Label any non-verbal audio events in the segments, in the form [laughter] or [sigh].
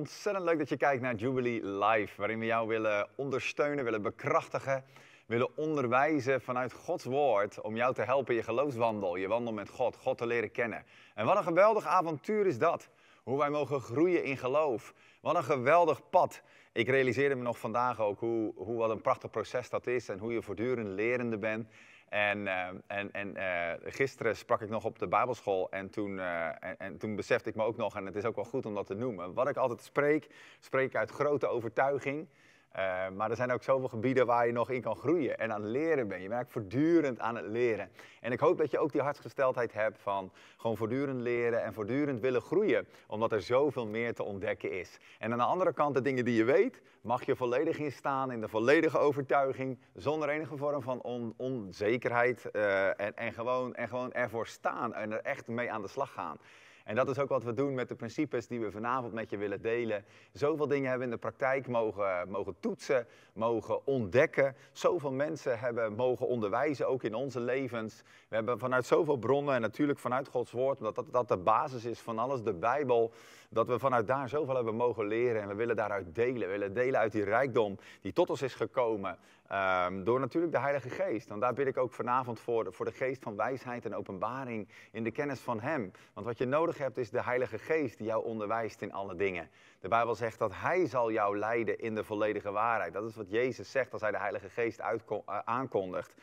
ontzettend leuk dat je kijkt naar Jubilee Live, waarin we jou willen ondersteunen, willen bekrachtigen, willen onderwijzen vanuit Gods woord om jou te helpen je geloofswandel, je wandel met God, God te leren kennen. En wat een geweldig avontuur is dat, hoe wij mogen groeien in geloof. Wat een geweldig pad. Ik realiseerde me nog vandaag ook hoe, hoe wat een prachtig proces dat is en hoe je voortdurend lerende bent eh, en, en, en eh, gisteren sprak ik nog op de Bijbelschool en toen, eh, en, en, toen besefte ik me ook nog, en het is ook wel goed om dat te noemen. Wat ik altijd spreek, spreek ik uit grote overtuiging. Eh, maar er zijn ook zoveel gebieden waar je nog in kan groeien en aan het leren ben. Je werkt voortdurend aan het leren. En ik hoop dat je ook die hartsgesteldheid hebt van gewoon voortdurend leren en voortdurend willen groeien. Omdat er zoveel meer te ontdekken is. En aan de andere kant, de dingen die je weet, mag je volledig in staan in de volledige overtuiging. Zonder enige vorm van onzekerheid. Eh, en, en, gewoon, en gewoon ervoor staan en er echt mee aan de slag gaan. En dat is ook wat we doen met de principes die we vanavond met je willen delen. Zoveel dingen hebben we in de praktijk mogen, mogen toetsen, mogen ontdekken. Zoveel mensen hebben mogen onderwijzen, ook in onze levens. We hebben vanuit zoveel bronnen en natuurlijk vanuit Gods Woord, omdat dat, dat de basis is van alles, de Bijbel dat we vanuit daar zoveel hebben mogen leren. En we willen daaruit delen. We willen delen uit die rijkdom die tot ons is gekomen. Ehm, door natuurlijk de Heilige Geest. Want daar bid ik ook vanavond voor, voor de geest van wijsheid en openbaring in de kennis van Hem. Want wat je nodig hebt is de Heilige Geest die jou onderwijst in alle dingen. De Bijbel zegt dat Hij zal jou leiden in de volledige waarheid. Dat is wat Jezus zegt als Hij de Heilige Geest eh, aankondigt.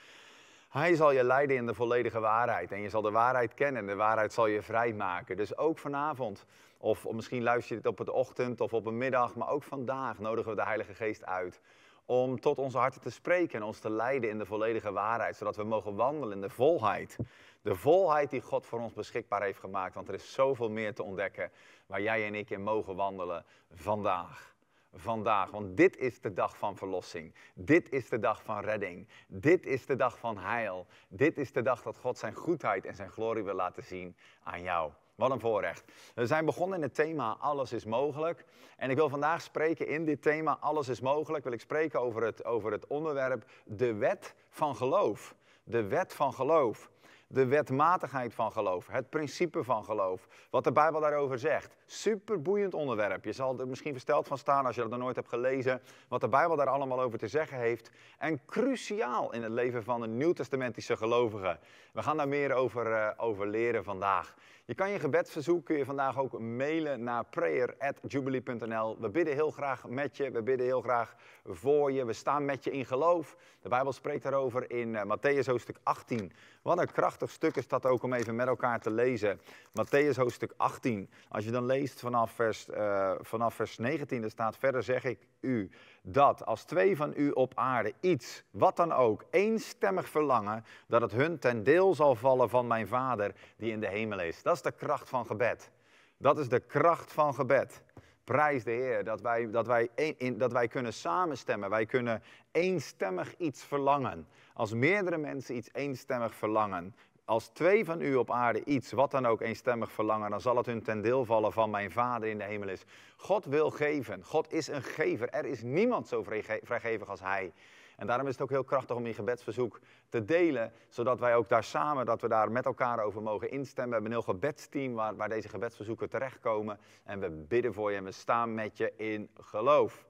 Hij zal je leiden in de volledige waarheid en je zal de waarheid kennen. De waarheid zal je vrijmaken. Dus ook vanavond of misschien luister je dit op het ochtend of op een middag, maar ook vandaag nodigen we de Heilige Geest uit om tot onze harten te spreken en ons te leiden in de volledige waarheid, zodat we mogen wandelen in de volheid. De volheid die God voor ons beschikbaar heeft gemaakt, want er is zoveel meer te ontdekken waar jij en ik in mogen wandelen vandaag. Vandaag, want dit is de dag van verlossing. Dit is de dag van redding. Dit is de dag van heil. Dit is de dag dat God zijn goedheid en zijn glorie wil laten zien aan jou. Wat een voorrecht. We zijn begonnen in het thema Alles is mogelijk. En ik wil vandaag spreken in dit thema Alles is mogelijk. Wil ik spreken over het, over het onderwerp de wet van geloof. De wet van geloof. De wetmatigheid van geloof. Het principe van geloof. Wat de Bijbel daarover zegt. Superboeiend onderwerp. Je zal er misschien versteld van staan als je dat nog nooit hebt gelezen, wat de Bijbel daar allemaal over te zeggen heeft. En cruciaal in het leven van een nieuwtestamentische gelovige. We gaan daar meer over, eh, over leren vandaag. Je kan je gebedsverzoek kun je vandaag ook mailen naar prayer@jubilee.nl. We bidden heel graag met je, we bidden heel graag voor je. We staan met je in geloof. De Bijbel spreekt daarover in uh, Matthäus hoofdstuk 18. Wat een krachtig stuk is dat ook om even met elkaar te lezen. Matthäus hoofdstuk 18. Als je dan leest leest vanaf vers, eh, vanaf vers 19, er staat verder zeg ik u dat als twee van u op aarde iets, wat dan ook, eenstemmig verlangen, dat het hun ten deel zal vallen van mijn Vader die in de hemel is. Dat is de kracht van gebed. Dat is de kracht van gebed. Prijs de Heer dat wij, dat wij, in, dat wij kunnen samenstemmen. Wij kunnen eenstemmig iets verlangen. Als meerdere mensen iets eenstemmig verlangen, als twee van u op aarde iets, wat dan ook, eenstemmig verlangen, dan zal het hun ten deel vallen van mijn Vader in de hemel is. God wil geven. God is een gever. Er is niemand zo vrijgevig als Hij. En daarom is het ook heel krachtig om je gebedsverzoek te delen, zodat wij ook daar samen, dat we daar met elkaar over mogen instemmen. We hebben een heel gebedsteam waar, waar deze gebedsverzoeken terechtkomen. En we bidden voor je en we staan met je in geloof.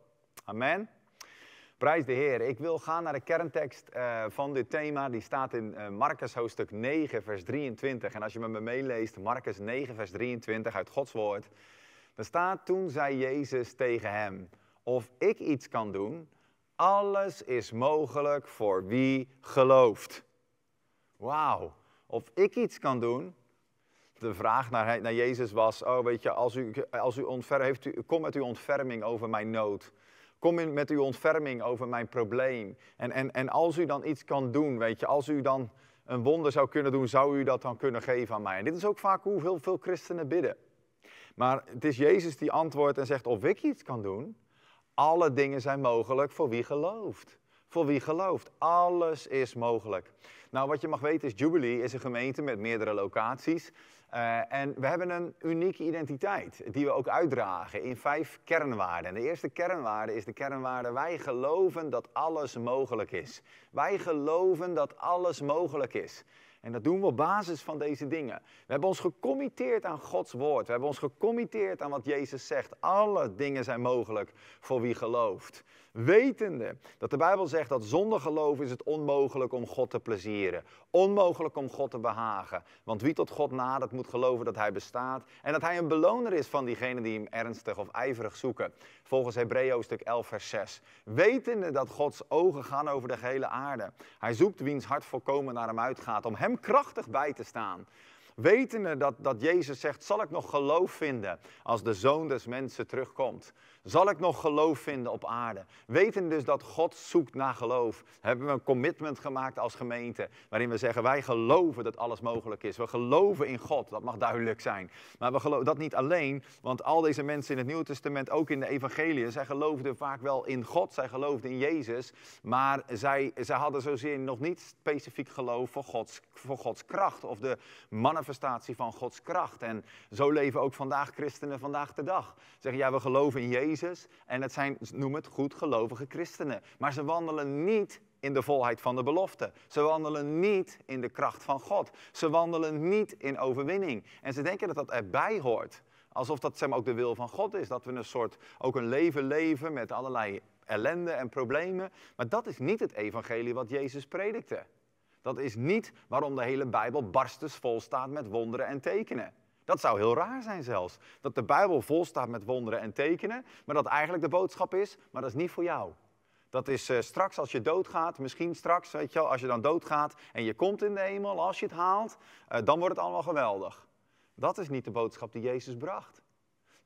Amen. Prijs de Heer. Ik wil gaan naar de kerntekst eh, van dit thema. Die staat in uh, Marcus hoofdstuk 9, vers 23. En als je met me meeleest, Marcus 9, vers 23 uit Gods woord. Dan staat toen zei Jezus tegen hem: Of ik iets kan doen, alles is mogelijk voor wie gelooft. Wauw, of ik iets kan doen. De vraag naar, naar Jezus was: Oh, weet je, als u, als u ontfer, u, kom met uw ontferming over mijn nood. Kom in met uw ontferming over mijn probleem. En, en, en als u dan iets kan doen, weet je, als u dan een wonder zou kunnen doen, zou u dat dan kunnen geven aan mij? En dit is ook vaak hoe veel, veel christenen bidden. Maar het is Jezus die antwoordt en zegt of ik iets kan doen. Alle dingen zijn mogelijk voor wie gelooft. Voor wie gelooft. Alles is mogelijk. Nou, wat je mag weten is, Jubilee is een gemeente met meerdere locaties. Eh, en we hebben een unieke identiteit die we ook uitdragen in vijf kernwaarden. En de eerste kernwaarde is de kernwaarde wij geloven dat alles mogelijk is. Wij geloven dat alles mogelijk is. En dat doen we op basis van deze dingen. We hebben ons gecommitteerd aan Gods woord. We hebben ons gecommitteerd aan wat Jezus zegt. Alle dingen zijn mogelijk voor wie gelooft. Wetende dat de Bijbel zegt dat zonder geloof is het onmogelijk om God te plezieren. Onmogelijk om God te behagen. Want wie tot God nadert moet geloven dat hij bestaat. En dat hij een beloner is van diegenen die hem ernstig of ijverig zoeken. Volgens Hebreeën stuk 11 vers 6. Wetende dat Gods ogen gaan over de gehele aarde. Hij zoekt wiens hart volkomen naar hem uitgaat. Om hem krachtig bij te staan wetende dat, dat Jezus zegt, zal ik nog geloof vinden als de zoon des mensen terugkomt. Zal ik nog geloof vinden op aarde? Weten dus dat God zoekt naar geloof. Hebben we een commitment gemaakt als gemeente. Waarin we zeggen: wij geloven dat alles mogelijk is. We geloven in God. Dat mag duidelijk zijn. Maar we geloven dat niet alleen. Want al deze mensen in het Nieuwe Testament, ook in de Evangeliën, zij geloofden vaak wel in God. Zij geloofden in Jezus. Maar zij, zij hadden zozeer nog niet specifiek geloof voor Gods, voor Gods kracht. Of de manifestatie van Gods kracht. En zo leven ook vandaag christenen vandaag de dag. Zeggen: ja, we geloven in Jezus en het zijn, noem het, goed gelovige christenen. Maar ze wandelen niet in de volheid van de belofte. Ze wandelen niet in de kracht van God. Ze wandelen niet in overwinning. En ze denken dat dat erbij hoort. Alsof dat zeg maar, ook de wil van God is. Dat we een soort, ook een leven leven met allerlei ellende en problemen. Maar dat is niet het evangelie wat Jezus predikte. Dat is niet waarom de hele Bijbel barstens vol staat met wonderen en tekenen. Dat zou heel raar zijn zelfs. Dat de Bijbel vol staat met wonderen en tekenen, maar dat eigenlijk de boodschap is, maar dat is niet voor jou. Dat is eh, straks als je doodgaat, misschien straks, weet je wel, als je dan doodgaat en je komt in de hemel, als je het haalt, eh, dan wordt het allemaal geweldig. Dat is niet de boodschap die Jezus bracht.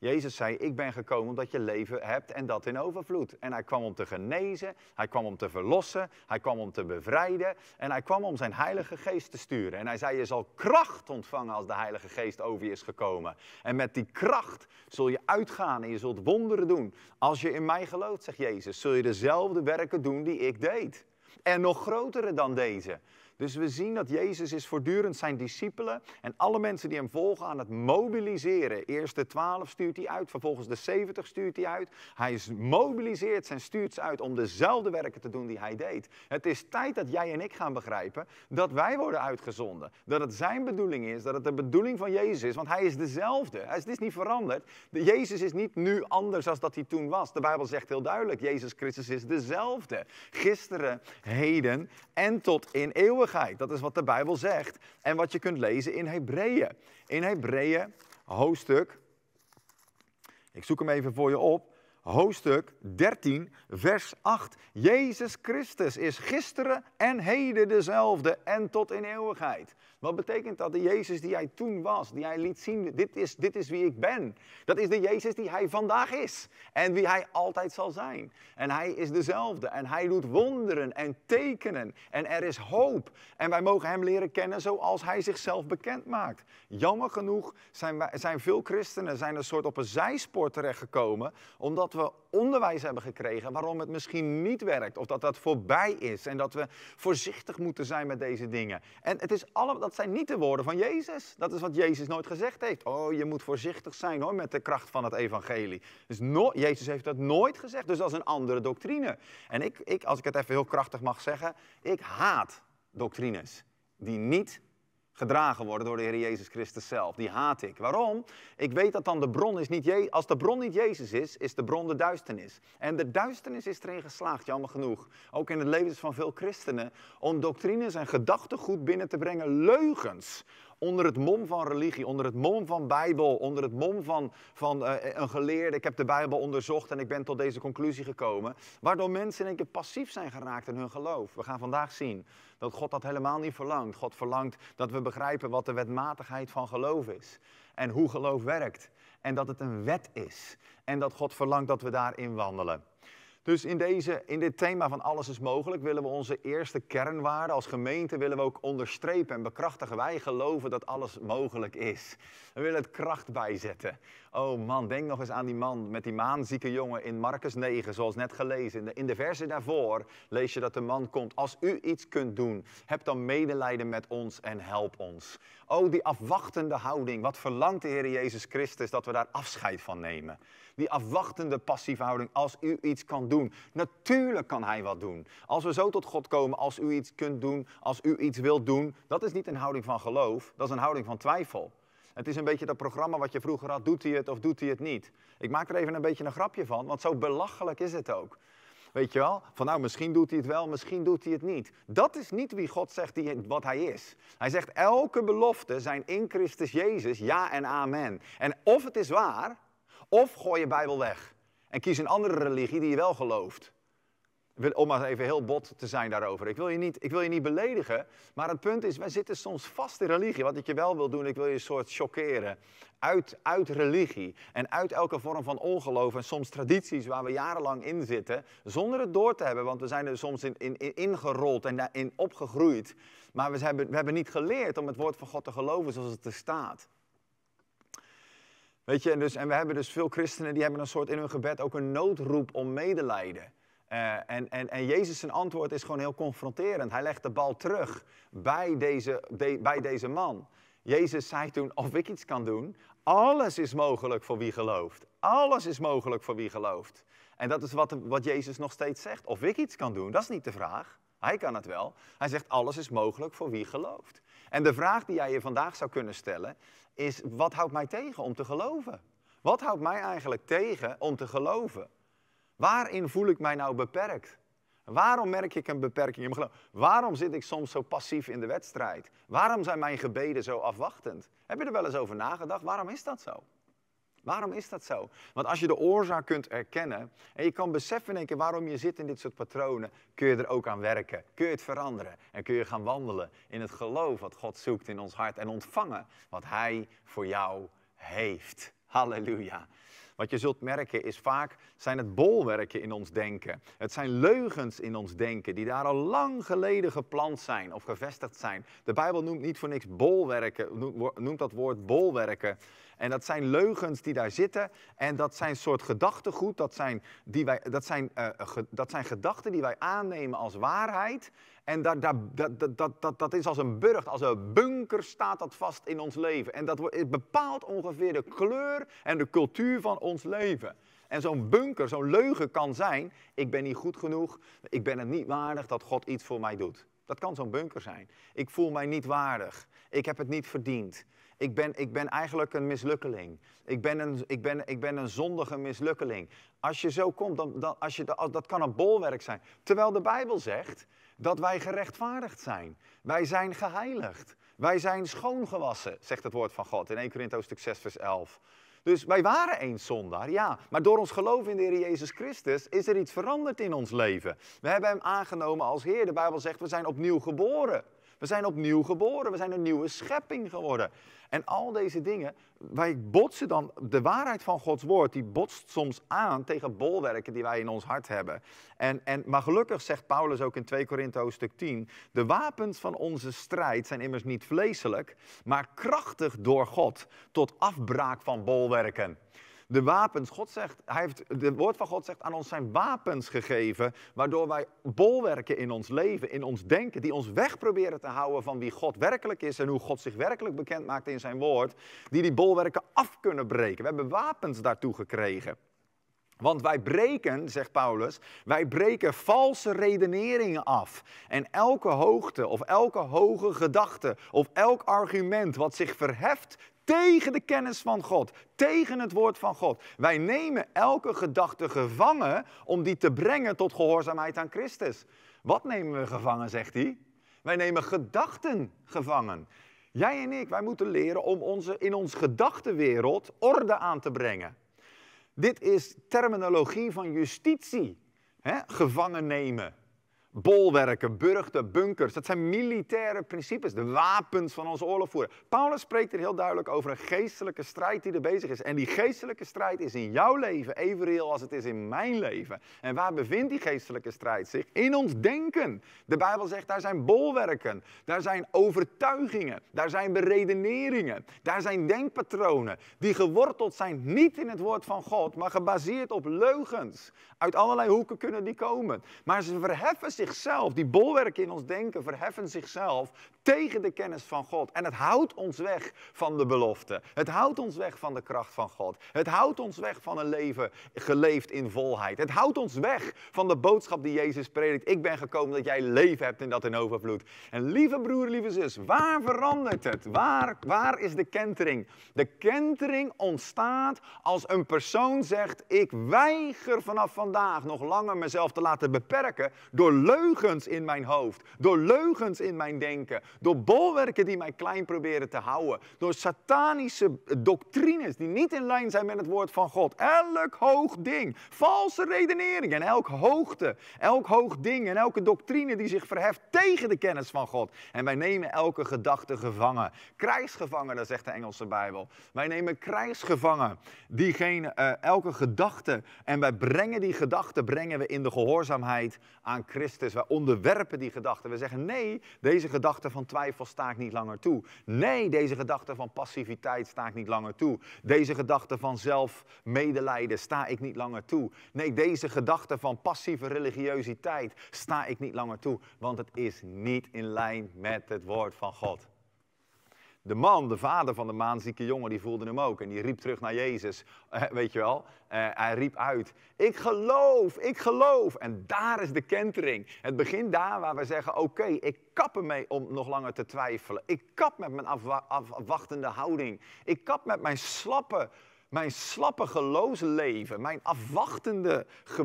Jezus zei, ik ben gekomen omdat je leven hebt en dat in overvloed. En hij kwam om te genezen, hij kwam om te verlossen, hij kwam om te bevrijden en hij kwam om zijn heilige geest te sturen. En hij zei, je zal kracht ontvangen als de heilige geest over je is gekomen. En met die kracht zul je uitgaan en je zult wonderen doen. Als je in mij gelooft, zegt Jezus, zul je dezelfde werken doen die ik deed. En nog grotere dan deze. Dus we zien dat Jezus is voortdurend zijn discipelen en alle mensen die hem volgen aan het mobiliseren. Eerst de twaalf stuurt hij uit, vervolgens de zeventig stuurt hij uit. Hij is mobiliseert zijn stuurt ze uit om dezelfde werken te doen die hij deed. Het is tijd dat jij en ik gaan begrijpen dat wij worden uitgezonden. Dat het zijn bedoeling is, dat het de bedoeling van Jezus is, want hij is dezelfde. Het is niet veranderd. Jezus is niet nu anders dan dat hij toen was. De Bijbel zegt heel duidelijk, Jezus Christus is dezelfde. Gisteren, heden en tot in eeuwigheid dat is wat de Bijbel zegt en wat je kunt lezen in Hebreeën. In Hebreeën hoofdstuk, ik zoek hem even voor je op, hoofdstuk 13, vers 8. Jezus Christus is gisteren en heden dezelfde en tot in eeuwigheid. Wat betekent dat? De Jezus die hij toen was, die hij liet zien, dit is, dit is wie ik ben. Dat is de Jezus die hij vandaag is en wie hij altijd zal zijn. En hij is dezelfde en hij doet wonderen en tekenen en er is hoop. En wij mogen hem leren kennen zoals hij zichzelf bekend maakt. Jammer genoeg zijn, zijn veel christenen zijn een soort op een zijspoor terechtgekomen omdat we onderwijs hebben gekregen waarom het misschien niet werkt of dat dat voorbij is en dat we voorzichtig moeten zijn met deze dingen. En het is allemaal dat zijn niet de woorden van Jezus. Dat is wat Jezus nooit gezegd heeft. Oh, je moet voorzichtig zijn hoor met de kracht van het evangelie. Dus Jezus heeft dat nooit gezegd. Dus dat is een andere doctrine. En ik, ik, als ik het even heel krachtig mag zeggen, ik haat doctrines die niet gedragen worden door de Heer Jezus Christus zelf. Die haat ik. Waarom? Ik weet dat dan de bron is niet Jezus. Als de bron niet Jezus is, is de bron de duisternis. En de duisternis is erin geslaagd, jammer genoeg. Ook in het leven van veel christenen. Om doctrines en gedachtegoed binnen te brengen. Leugens onder het mom van religie, onder het mom van Bijbel, onder het mom van, van eh, eh, een geleerde. Ik heb de Bijbel onderzocht en ik ben tot deze conclusie gekomen. Waardoor mensen in één keer passief zijn geraakt in hun geloof. We gaan vandaag zien dat God dat helemaal niet verlangt. God verlangt dat we begrijpen wat de wetmatigheid van geloof is en hoe geloof werkt. En dat het een wet is en dat God verlangt dat we daarin wandelen. Dus in, deze, in dit thema van alles is mogelijk willen we onze eerste kernwaarde als gemeente willen we ook onderstrepen en bekrachtigen. Wij geloven dat alles mogelijk is. We willen het kracht bijzetten. Oh man, denk nog eens aan die man met die maanzieke jongen in Marcus 9, zoals net gelezen. In de, in de verse daarvoor lees je dat de man komt. Als u iets kunt doen, heb dan medelijden met ons en help ons. Oh, die afwachtende houding. Wat verlangt de Heer Jezus Christus dat we daar afscheid van nemen? Die afwachtende passieve houding. Als u iets kan doen. Natuurlijk kan Hij wat doen. Als we zo tot God komen, als u iets kunt doen, als u iets wilt doen. Dat is niet een houding van geloof, dat is een houding van twijfel. Het is een beetje dat programma wat je vroeger had, doet hij het of doet hij het niet. Ik maak er even een beetje een grapje van, want zo belachelijk is het ook. Weet je wel? Van nou, misschien doet hij het wel, misschien doet hij het niet. Dat is niet wie God zegt die, wat hij is. Hij zegt, elke belofte zijn in Christus Jezus ja en amen. En of het is waar, of gooi je Bijbel weg. En kies een andere religie die je wel gelooft om maar even heel bot te zijn daarover. Ik wil, je niet, ik wil je niet beledigen, maar het punt is, wij zitten soms vast in religie. Wat ik je wel wil doen, ik wil je een soort chockeren. Uit, uit religie en uit elke vorm van ongeloof en soms tradities waar we jarenlang in zitten, zonder het door te hebben, want we zijn er soms in, in, in ingerold en daarin opgegroeid. Maar we hebben, we hebben niet geleerd om het woord van God te geloven zoals het er staat. Weet je, en, dus, en we hebben dus veel christenen die hebben een soort in hun gebed ook een noodroep om medelijden. Eh, en, en, en Jezus' zijn antwoord is gewoon heel confronterend. Hij legt de bal terug bij deze, bij deze man. Jezus zei toen, of ik iets kan doen, alles is mogelijk voor wie gelooft. Alles is mogelijk voor wie gelooft. En dat is wat, wat Jezus nog steeds zegt. Of ik iets kan doen, dat is niet de vraag. Hij kan het wel. Hij zegt, alles is mogelijk voor wie gelooft. En de vraag die jij je vandaag zou kunnen stellen is, wat houdt mij tegen om te geloven? Wat houdt mij eigenlijk tegen om te geloven? Waarin voel ik mij nou beperkt? Waarom merk ik een beperking in mijn geloof? Waarom zit ik soms zo passief in de wedstrijd? Waarom zijn mijn gebeden zo afwachtend? Heb je er wel eens over nagedacht? Waarom is dat zo? Waarom is dat zo? Want als je de oorzaak kunt erkennen en je kan beseffen in keer waarom je zit in dit soort patronen, kun je er ook aan werken. Kun je het veranderen en kun je gaan wandelen in het geloof wat God zoekt in ons hart en ontvangen wat Hij voor jou heeft. Halleluja. Wat je zult merken is vaak zijn het bolwerken in ons denken. Het zijn leugens in ons denken die daar al lang geleden geplant zijn of gevestigd zijn. De Bijbel noemt niet voor niks bolwerken, noemt dat woord bolwerken. En dat zijn leugens die daar zitten. En dat zijn soort gedachtegoed. Dat zijn, die wij, dat zijn, eh, dat zijn gedachten die wij aannemen als waarheid. En dat, dat, dat, dat, dat, dat is als een burcht, als een bunker staat dat vast in ons leven. En dat bepaalt ongeveer de kleur en de cultuur van ons leven. En zo'n bunker, zo'n leugen kan zijn, ik ben niet goed genoeg, ik ben het niet waardig dat God iets voor mij doet. Dat kan zo'n bunker zijn. Ik voel mij niet waardig, ik heb het niet verdiend. Ik ben, ik ben eigenlijk een mislukkeling. Ik ben een, ik, ben, ik ben een zondige mislukkeling. Als je zo komt, dan, dan, als je, dat kan een bolwerk zijn. Terwijl de Bijbel zegt dat wij gerechtvaardigd zijn. Wij zijn geheiligd. Wij zijn schoongewassen, zegt het woord van God in 1 Korinthe 6 vers 11. Dus wij waren eens zondaar, ja. Maar door ons geloof in de Heer Jezus Christus is er iets veranderd in ons leven. We hebben Hem aangenomen als Heer. De Bijbel zegt, we zijn opnieuw geboren. We zijn opnieuw geboren, we zijn een nieuwe schepping geworden. En al deze dingen, wij botsen dan de waarheid van Gods woord, die botst soms aan tegen bolwerken die wij in ons hart hebben. En, en, maar gelukkig zegt Paulus ook in 2 Korinthe stuk 10, de wapens van onze strijd zijn immers niet vleeselijk, maar krachtig door God tot afbraak van bolwerken de wapens. God zegt, hij heeft, de woord van God zegt aan ons zijn wapens gegeven, waardoor wij bolwerken in ons leven, in ons denken, die ons weg proberen te houden van wie God werkelijk is en hoe God zich werkelijk bekend maakt in zijn woord, die die bolwerken af kunnen breken. We hebben wapens daartoe gekregen. Want wij breken, zegt Paulus, wij breken valse redeneringen af. En elke hoogte of elke hoge gedachte of elk argument wat zich verheft tegen de kennis van God, tegen het woord van God. Wij nemen elke gedachte gevangen om die te brengen tot gehoorzaamheid aan Christus. Wat nemen we gevangen, zegt hij? Wij nemen gedachten gevangen. Jij en ik, wij moeten leren om onze, in ons gedachtenwereld orde aan te brengen. Dit is terminologie van justitie. Hè? Gevangen nemen bolwerken, burchten, bunkers. Dat zijn militaire principes, de wapens van onze oorlogvoeren. Paulus spreekt er heel duidelijk over een geestelijke strijd die er bezig is. En die geestelijke strijd is in jouw leven even reëel als het is in mijn leven. En waar bevindt die geestelijke strijd zich? In ons denken. De Bijbel zegt, daar zijn bolwerken, daar zijn overtuigingen, daar zijn beredeneringen, daar zijn denkpatronen die geworteld zijn niet in het woord van God, maar gebaseerd op leugens. Uit allerlei hoeken kunnen die komen. Maar ze verheffen zich zichzelf, die bolwerken in ons denken verheffen zichzelf tegen de kennis van God. En het houdt ons weg van de belofte. Het houdt ons weg van de kracht van God. Het houdt ons weg van een leven geleefd in volheid. Het houdt ons weg van de boodschap die Jezus predikt. Ik ben gekomen dat jij leven hebt en dat in overvloed. En lieve broer, lieve zus, waar verandert het? Waar, waar is de kentering? De kentering ontstaat als een persoon zegt: Ik weiger vanaf vandaag nog langer mezelf te laten beperken door leugens in mijn hoofd, door leugens in mijn denken, door bolwerken die mij klein proberen te houden. Door satanische eh, doctrines die niet in lijn zijn met het woord van God. Elk hoog ding, valse redenering en elk hoogte, elk hoog ding en elke doctrine die zich verheft tegen de kennis van God. En wij nemen elke gedachte gevangen. Krijgsgevangen, dat zegt de Engelse Bijbel. Wij nemen krijgsgevangen diegene, eh, elke gedachte. En wij brengen die gedachte brengen we in de gehoorzaamheid aan Christus. Wij onderwerpen die gedachte. We zeggen nee, deze gedachte van twijfel sta ik niet langer toe. Nee, deze gedachte van passiviteit sta ik niet langer toe. Deze gedachte van zelfmedelijden sta ik niet langer toe. Nee, deze gedachte van passieve religiositeit sta ik niet langer toe. Want het is niet in lijn met het woord van God. De man, de vader van de maanzieke jongen, die voelde hem ook. En die riep terug naar Jezus. [laughs] Eh, weet je wel? Eh, hij riep uit: Ik geloof, ik geloof. En daar is de kentering. Het begint daar waar we zeggen: Oké, ik kap ermee om nog langer te twijfelen. Ik kap met mijn afwachtende houding. Ik kap met mijn slappe mijn slappe leven, mijn afwachtende, eh,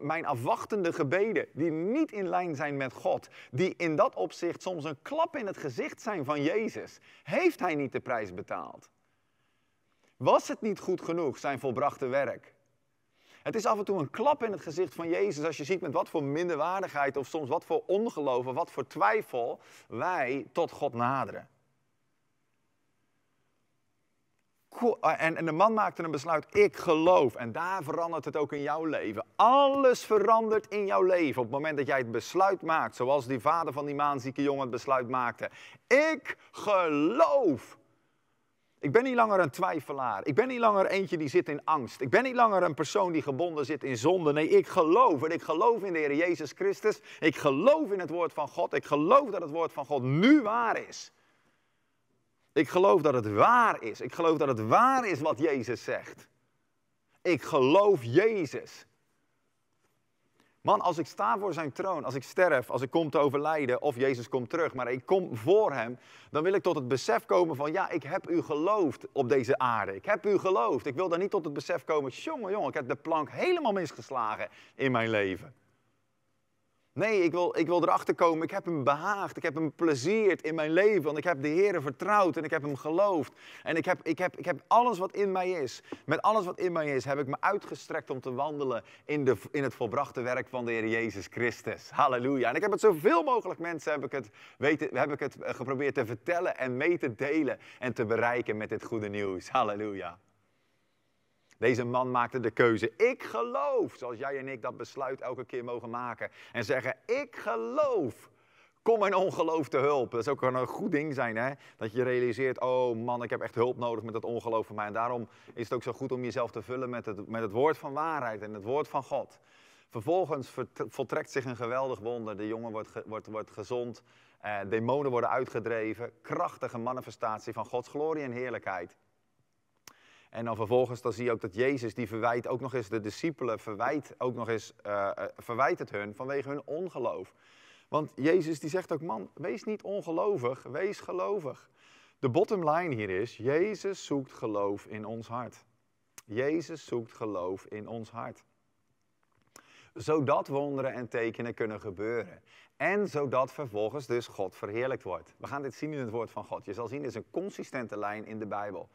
mijn afwachtende gebeden, die niet in lijn zijn met God, die in dat opzicht soms een klap in het gezicht zijn van Jezus, heeft hij niet de prijs betaald? Was het niet goed genoeg, zijn volbrachte werk? Het is af en toe een klap in het gezicht van Jezus als je ziet met wat voor minderwaardigheid of soms wat voor ongeloof of wat voor twijfel wij tot God naderen. Eh, en, en de man maakte een besluit, ik geloof. En daar verandert het ook in jouw leven. Alles verandert in jouw leven op het moment dat jij het besluit maakt. Zoals die vader van die maanzieke jongen het besluit maakte. Ik geloof. Ik ben niet langer een twijfelaar. Ik ben niet langer eentje die zit in angst. Ik ben niet langer een persoon die gebonden zit in zonde. Nee, ik geloof. En ik geloof in de Heer Jezus Christus. Ik geloof in het woord van God. Ik geloof dat het woord van God nu waar is. Ik geloof dat het waar is. Ik geloof dat het waar is wat Jezus zegt. Ik geloof Jezus. Man, als ik sta voor zijn troon, als ik sterf, als ik kom te overlijden of Jezus komt terug, maar ik kom voor hem, dan wil ik tot het besef komen van ja, ik heb u geloofd op deze aarde. Ik heb u geloofd. Ik wil dan niet tot het besef komen, jongen, jongen, ik heb de plank helemaal misgeslagen in mijn leven. Nee, ik wil, ik wil erachter komen. Ik heb hem behaagd. Ik heb hem plezierd in mijn leven. Want ik heb de Heer vertrouwd en ik heb hem geloofd. En ik heb, ik, heb, ik heb alles wat in mij is. Met alles wat in mij is heb ik me uitgestrekt om te wandelen in, de, in het volbrachte werk van de Heer Jezus Christus. Halleluja. En ik heb het zoveel mogelijk mensen heb ik het, weten, heb ik het eh, geprobeerd te vertellen en mee te delen. En te bereiken met dit goede nieuws. Halleluja. Deze man maakte de keuze. Ik geloof, zoals jij en ik dat besluit elke keer mogen maken. En zeggen, ik geloof. Kom mijn ongeloof te hulp. Dat is ook een goed ding zijn, hè? Dat je realiseert, oh man, ik heb echt hulp nodig met dat ongeloof van mij. En daarom is het ook zo goed om jezelf te vullen met het, met het woord van waarheid en het woord van God. Vervolgens voltrekt zich een geweldig wonder. De jongen wordt, wordt, wordt gezond, eh, demonen worden uitgedreven. Krachtige manifestatie van Gods glorie en heerlijkheid. En dan vervolgens dan zie je ook dat Jezus, die verwijt ook nog eens de discipelen, verwijt ook nog eens, eh, eh, verwijt het hun vanwege hun ongeloof. Want Jezus die zegt ook, man, wees niet ongelovig, wees gelovig. De bottom line hier is, Jezus zoekt geloof in ons hart. Jezus zoekt geloof in ons hart. Zodat wonderen en tekenen kunnen gebeuren. En zodat vervolgens dus God verheerlijkt wordt. We gaan dit zien in het woord van God. Je zal zien, dit is een consistente lijn in de Bijbel.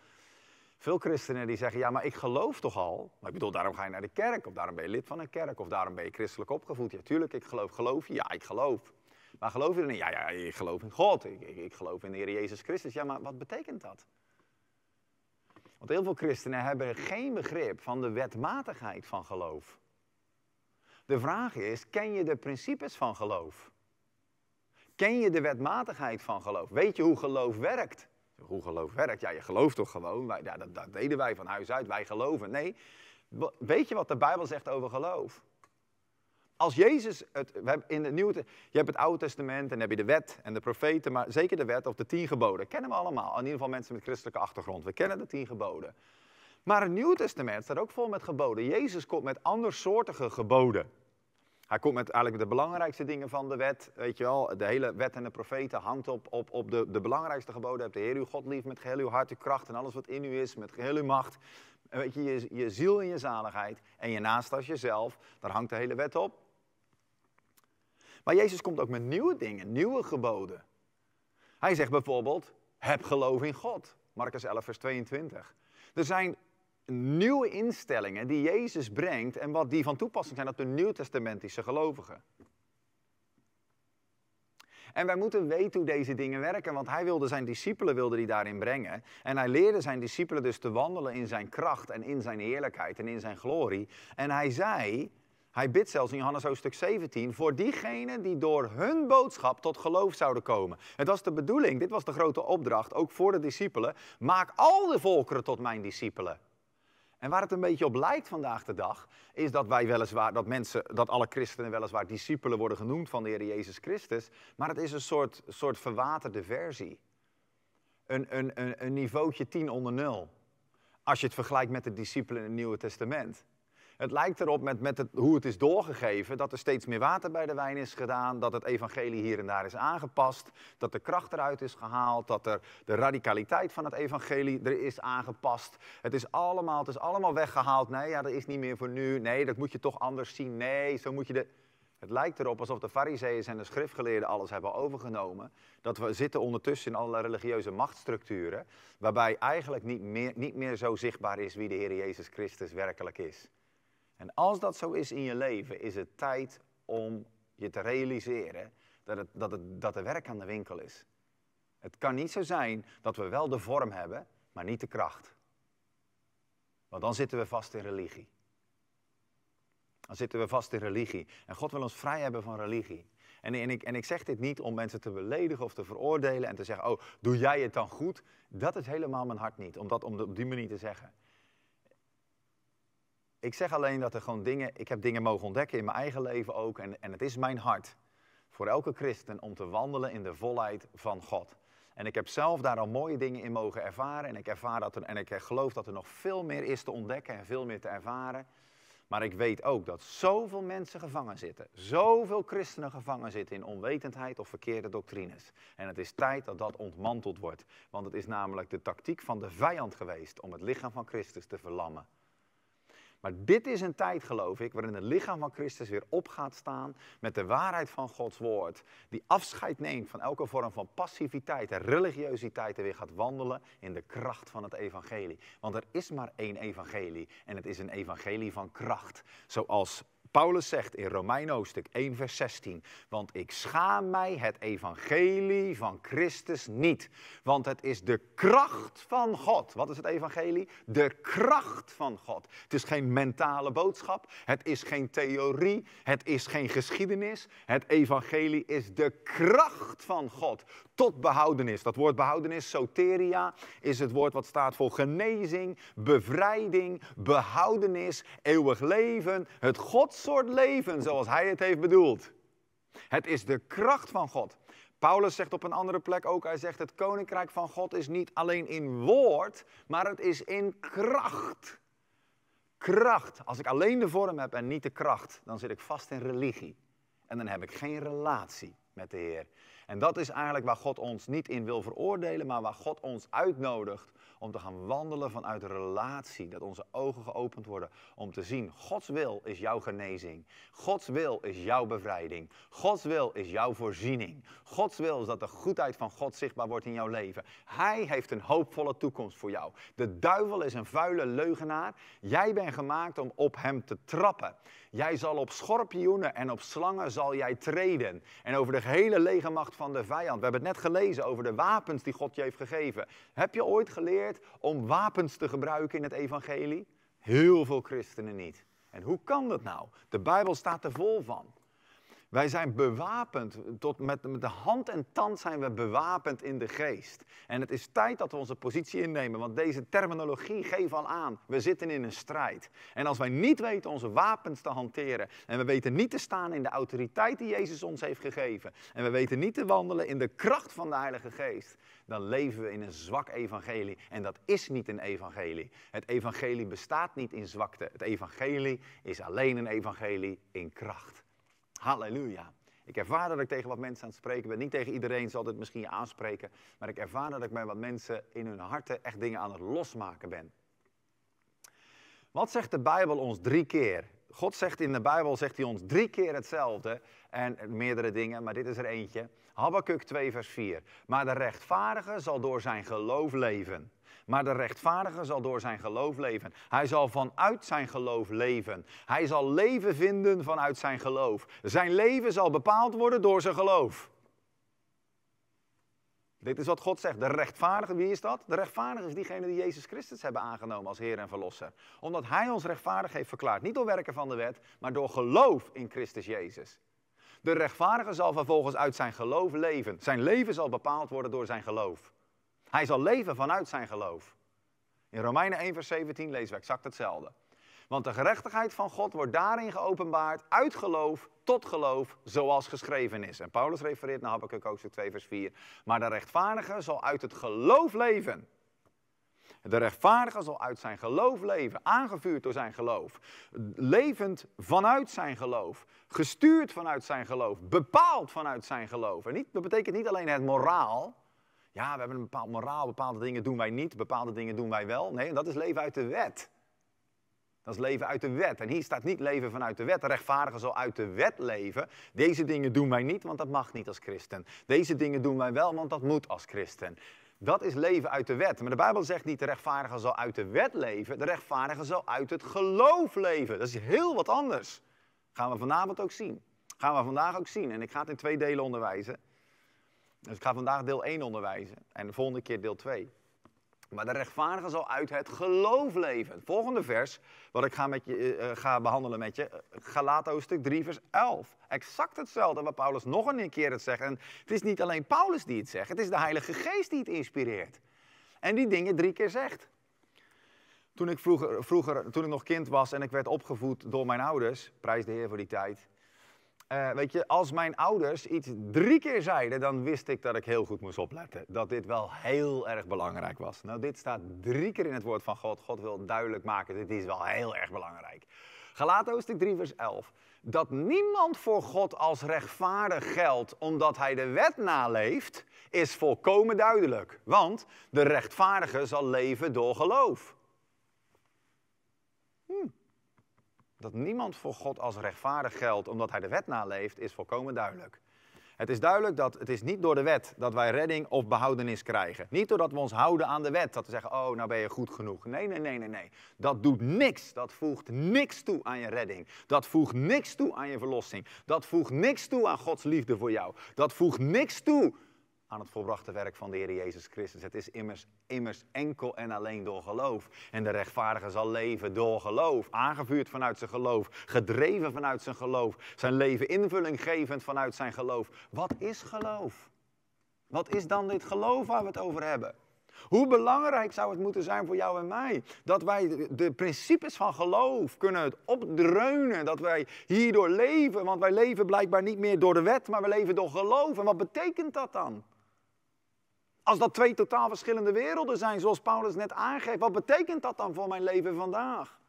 Veel christenen die zeggen, ja, maar ik geloof toch al. Maar ik bedoel, daarom ga je naar de kerk, of daarom ben je lid van een kerk, of daarom ben je christelijk opgevoed. Ja, tuurlijk, ik geloof. Geloof je? Ja, ik geloof. Maar geloof je dan? Ja, ja, ik geloof in God. Ik, ik, ik geloof in de Heer Jezus Christus. Ja, maar wat betekent dat? Want heel veel christenen hebben geen begrip van de wetmatigheid van geloof. De vraag is, ken je de principes van geloof? Ken je de wetmatigheid van geloof? Weet je hoe geloof werkt? hoe geloof werkt? Ja, je gelooft toch gewoon? Wij, ja, dat, deden wij van huis uit, wij geloven. Nee, weet je wat de Bijbel zegt over geloof? Als Jezus het, in het Nieuwe, je hebt het Oude Testament en heb je de wet en de profeten, maar zeker de wet of de tien geboden. Kennen we allemaal, in ieder geval mensen met christelijke achtergrond. We kennen de tien geboden. Maar het Nieuwe Testament staat ook vol met geboden. Jezus komt met andersoortige geboden. Hij komt met eigenlijk de belangrijkste dingen van de wet. Weet je wel, de hele wet en de profeten hangt op, op, op de, de belangrijkste geboden. Heb de Heer uw God lief met geheel uw hart, uw kracht en alles wat in u is, met geheel uw macht. weet je, je, ziel en je zaligheid en je naast als jezelf, daar hangt de hele wet op. Maar Jezus komt ook met nieuwe dingen, nieuwe geboden. Hij zegt bijvoorbeeld, heb geloof in God. Marcus 11, vers 22. Er zijn nieuwe instellingen die Jezus brengt en wat die van toepassing zijn op de nieuwtestamentische gelovigen. En wij moeten weten hoe deze dingen werken, want hij wilde zijn discipelen wilde die daarin brengen. En hij leerde zijn discipelen dus te wandelen in zijn kracht en in zijn heerlijkheid en in zijn glorie. En hij zei, hij bidt zelfs in Johannes hoofdstuk 17, voor diegenen die door hun boodschap tot geloof zouden komen. Het was de bedoeling, dit was de grote opdracht, ook voor de discipelen, maak al de volkeren tot mijn discipelen. En waar het een beetje op lijkt vandaag de dag, is dat wij weliswaar, dat mensen, dat alle christenen weliswaar discipelen worden genoemd van de Heer Jezus Christus, maar het is een soort, soort verwaterde versie. Een, een, een, een niveautje 10 onder nul. Als je het vergelijkt met de discipelen in het Nieuwe Testament. Het lijkt erop met, met het, hoe het is doorgegeven dat er steeds meer water bij de wijn is gedaan, dat het evangelie hier en daar is aangepast, dat de kracht eruit is gehaald, dat er de radicaliteit van het evangelie er is aangepast. Het is allemaal, het is allemaal weggehaald. Nee, ja, dat is niet meer voor nu. Nee, dat moet je toch anders zien. Nee, zo moet je de... Het lijkt erop alsof de fariseeën en de schriftgeleerden alles hebben overgenomen. Dat we zitten ondertussen in allerlei religieuze machtsstructuren. Waarbij eigenlijk niet meer, niet meer zo zichtbaar is wie de Heer Jezus Christus werkelijk is. En als dat zo is in je leven, is het tijd om je te realiseren dat, het, dat, het, dat er werk aan de winkel is. Het kan niet zo zijn dat we wel de vorm hebben, maar niet de kracht. Want dan zitten we vast in religie. Dan zitten we vast in religie. En God wil ons vrij hebben van religie. En, en, ik, en ik zeg dit niet om mensen te beledigen of te veroordelen en te zeggen, oh, doe jij het dan goed? Dat is helemaal mijn hart niet, om dat om de, op die manier te zeggen. Ik zeg alleen dat er gewoon dingen, ik heb dingen mogen ontdekken in mijn eigen leven ook. En, en het is mijn hart voor elke christen om te wandelen in de volheid van God. En ik heb zelf daar al mooie dingen in mogen ervaren. En ik, ervaar dat er, en ik geloof dat er nog veel meer is te ontdekken en veel meer te ervaren. Maar ik weet ook dat zoveel mensen gevangen zitten. Zoveel christenen gevangen zitten in onwetendheid of verkeerde doctrines. En het is tijd dat dat ontmanteld wordt. Want het is namelijk de tactiek van de vijand geweest om het lichaam van Christus te verlammen. Maar dit is een tijd, geloof ik, waarin het lichaam van Christus weer op gaat staan met de waarheid van Gods woord. Die afscheid neemt van elke vorm van passiviteit en religiositeit en weer gaat wandelen in de kracht van het evangelie. Want er is maar één evangelie en het is een evangelie van kracht. Zoals Paulus zegt in Romein hoofdstuk 1, vers 16: Want ik schaam mij het evangelie van Christus niet. Want het is de kracht van God. Wat is het evangelie? De kracht van God. Het is geen mentale boodschap. Het is geen theorie. Het is geen geschiedenis. Het evangelie is de kracht van God tot behoudenis. Dat woord behoudenis, soteria, is het woord wat staat voor genezing, bevrijding, behoudenis, eeuwig leven. Het Gods soort leven zoals hij het heeft bedoeld. Het is de kracht van God. Paulus zegt op een andere plek ook, hij zegt het koninkrijk van God is niet alleen in woord, maar het is in kracht. Kracht. Als ik alleen de vorm heb en niet de kracht, dan zit ik vast in religie. En dan heb ik geen relatie met de Heer. En dat is eigenlijk waar God ons niet in wil veroordelen, maar waar God ons uitnodigt om te gaan wandelen vanuit relatie. Dat onze ogen geopend worden om te zien, Gods wil is jouw genezing. Gods wil is jouw bevrijding. Gods wil is jouw voorziening. Gods wil is dat de goedheid van God zichtbaar wordt in jouw leven. Hij heeft een hoopvolle toekomst voor jou. De duivel is een vuile leugenaar. Jij bent gemaakt om op hem te trappen. Jij zal op schorpioenen en op slangen zal jij treden. En over de gehele legermacht van de vijand. We hebben het net gelezen over de wapens die God je heeft gegeven. Heb je ooit geleerd? om wapens te gebruiken in het evangelie? Heel veel christenen niet. En hoe kan dat nou? De Bijbel staat er vol van. Wij zijn bewapend, tot met, met de hand en tand zijn we bewapend in de geest. En het is tijd dat we onze positie innemen, want deze terminologie geeft al aan, we zitten in een strijd. En als wij niet weten onze wapens te hanteren en we weten niet te staan in de autoriteit die Jezus ons heeft gegeven en we weten niet te wandelen in de kracht van de Heilige Geest, dan leven we in een zwak evangelie. En dat is niet een evangelie. Het evangelie bestaat niet in zwakte. Het evangelie is alleen een evangelie in kracht. Halleluja. Ik ervaar dat ik tegen wat mensen aan het spreken ben. Niet tegen iedereen zal dit misschien aanspreken. Maar ik ervaar dat ik bij wat mensen in hun harten echt dingen aan het losmaken ben. Wat zegt de Bijbel ons drie keer? God zegt in de Bijbel zegt hij ons drie keer hetzelfde en meerdere dingen, maar dit is er eentje. Habakkuk 2 vers 4. Maar de rechtvaardige zal door zijn geloof leven. Maar de rechtvaardige zal door zijn geloof leven. Hij zal vanuit zijn geloof leven. Hij zal leven vinden vanuit zijn geloof. Zijn leven zal bepaald worden door zijn geloof. Dit is wat God zegt. De rechtvaardige, wie is dat? De rechtvaardige is diegene die Jezus Christus hebben aangenomen als Heer en Verlosser. Omdat Hij ons rechtvaardig heeft verklaard. Niet door werken van de wet, maar door geloof in Christus Jezus. De rechtvaardige zal vervolgens uit zijn geloof leven. Zijn leven zal bepaald worden door zijn geloof. Hij zal leven vanuit zijn geloof. In Romeinen 1, vers 17 lezen we exact hetzelfde. Want de gerechtigheid van God wordt daarin geopenbaard, uit geloof tot geloof, zoals geschreven is. En Paulus refereert naar Habakkuk 2, vers 4. Maar de rechtvaardige zal uit het geloof leven. De rechtvaardige zal uit zijn geloof leven, aangevuurd door zijn geloof, levend vanuit zijn geloof, gestuurd vanuit zijn geloof, bepaald vanuit zijn geloof. En niet, dat betekent niet alleen het moraal, ja, we hebben een bepaald moraal, bepaalde dingen doen wij niet, bepaalde dingen doen wij wel. Nee, dat is leven uit de wet. Dat is leven uit de wet. En hier staat niet leven vanuit de wet. De rechtvaardige zal uit de wet leven. Deze dingen doen wij niet, want dat mag niet als christen. Deze dingen doen wij wel, want dat moet als christen. Dat is leven uit de wet. Maar de Bijbel zegt niet de rechtvaardige zal uit de wet leven. De rechtvaardige zal uit het geloof leven. Dat is heel wat anders. Gaan we vanavond ook zien. Gaan we vandaag ook zien. En ik ga het in twee delen onderwijzen. Dus ik ga vandaag deel 1 onderwijzen en de volgende keer deel 2. Maar de rechtvaardige zal uit het geloof leven. Volgende vers, wat ik ga, met je, eh, eh, ga behandelen met je, eh, Galato stuk 3, vers 11. Exact hetzelfde wat Paulus nog een keer het zegt. En het is niet alleen Paulus die het zegt, het is de Heilige Geest die het inspireert. En die dingen drie keer zegt. Toen ik, vroeger, vroeger, toen ik nog kind was en ik werd opgevoed door mijn ouders, prijs de Heer voor die tijd, eh, weet je, als mijn ouders iets drie keer zeiden, dan wist ik dat ik heel goed moest opletten. Dat dit wel heel erg belangrijk was. Nou, dit staat drie keer in het woord van God. God wil duidelijk maken, dit is wel heel erg belangrijk. is. hoofdstuk 3 vers 11. Dat niemand voor God als rechtvaardig geldt omdat hij de wet naleeft, is volkomen duidelijk. Want de rechtvaardige zal leven door geloof. Hmm. Dat niemand voor God als rechtvaardig geldt omdat hij de wet naleeft, is volkomen duidelijk. Het is duidelijk dat het is niet door de wet dat wij redding of behoudenis krijgen. Niet doordat we ons houden aan de wet, dat we zeggen, oh, nou ben je goed genoeg. Nee, nee, nee, nee, nee. Dat doet niks. Dat voegt niks toe aan je redding. Dat voegt niks toe aan je verlossing. Dat voegt niks toe aan Gods liefde voor jou. Dat voegt niks toe aan het volbrachte werk van de Heer Jezus Christus. Het is immers, immers enkel en alleen door geloof. En de rechtvaardige zal leven door geloof, aangevuurd vanuit zijn geloof, gedreven vanuit zijn geloof, zijn leven invulling gevend vanuit zijn geloof. Wat is geloof? Wat is dan dit geloof waar we het over hebben? Hoe belangrijk zou het moeten zijn voor jou en mij dat wij de principes van geloof kunnen opdreunen, dat wij hierdoor leven, want wij leven blijkbaar niet meer door de wet, maar we leven door geloof. En wat betekent dat dan? Als dat twee totaal verschillende werelden zijn, zoals Paulus net aangeeft, wat betekent dat dan voor mijn leven vandaag?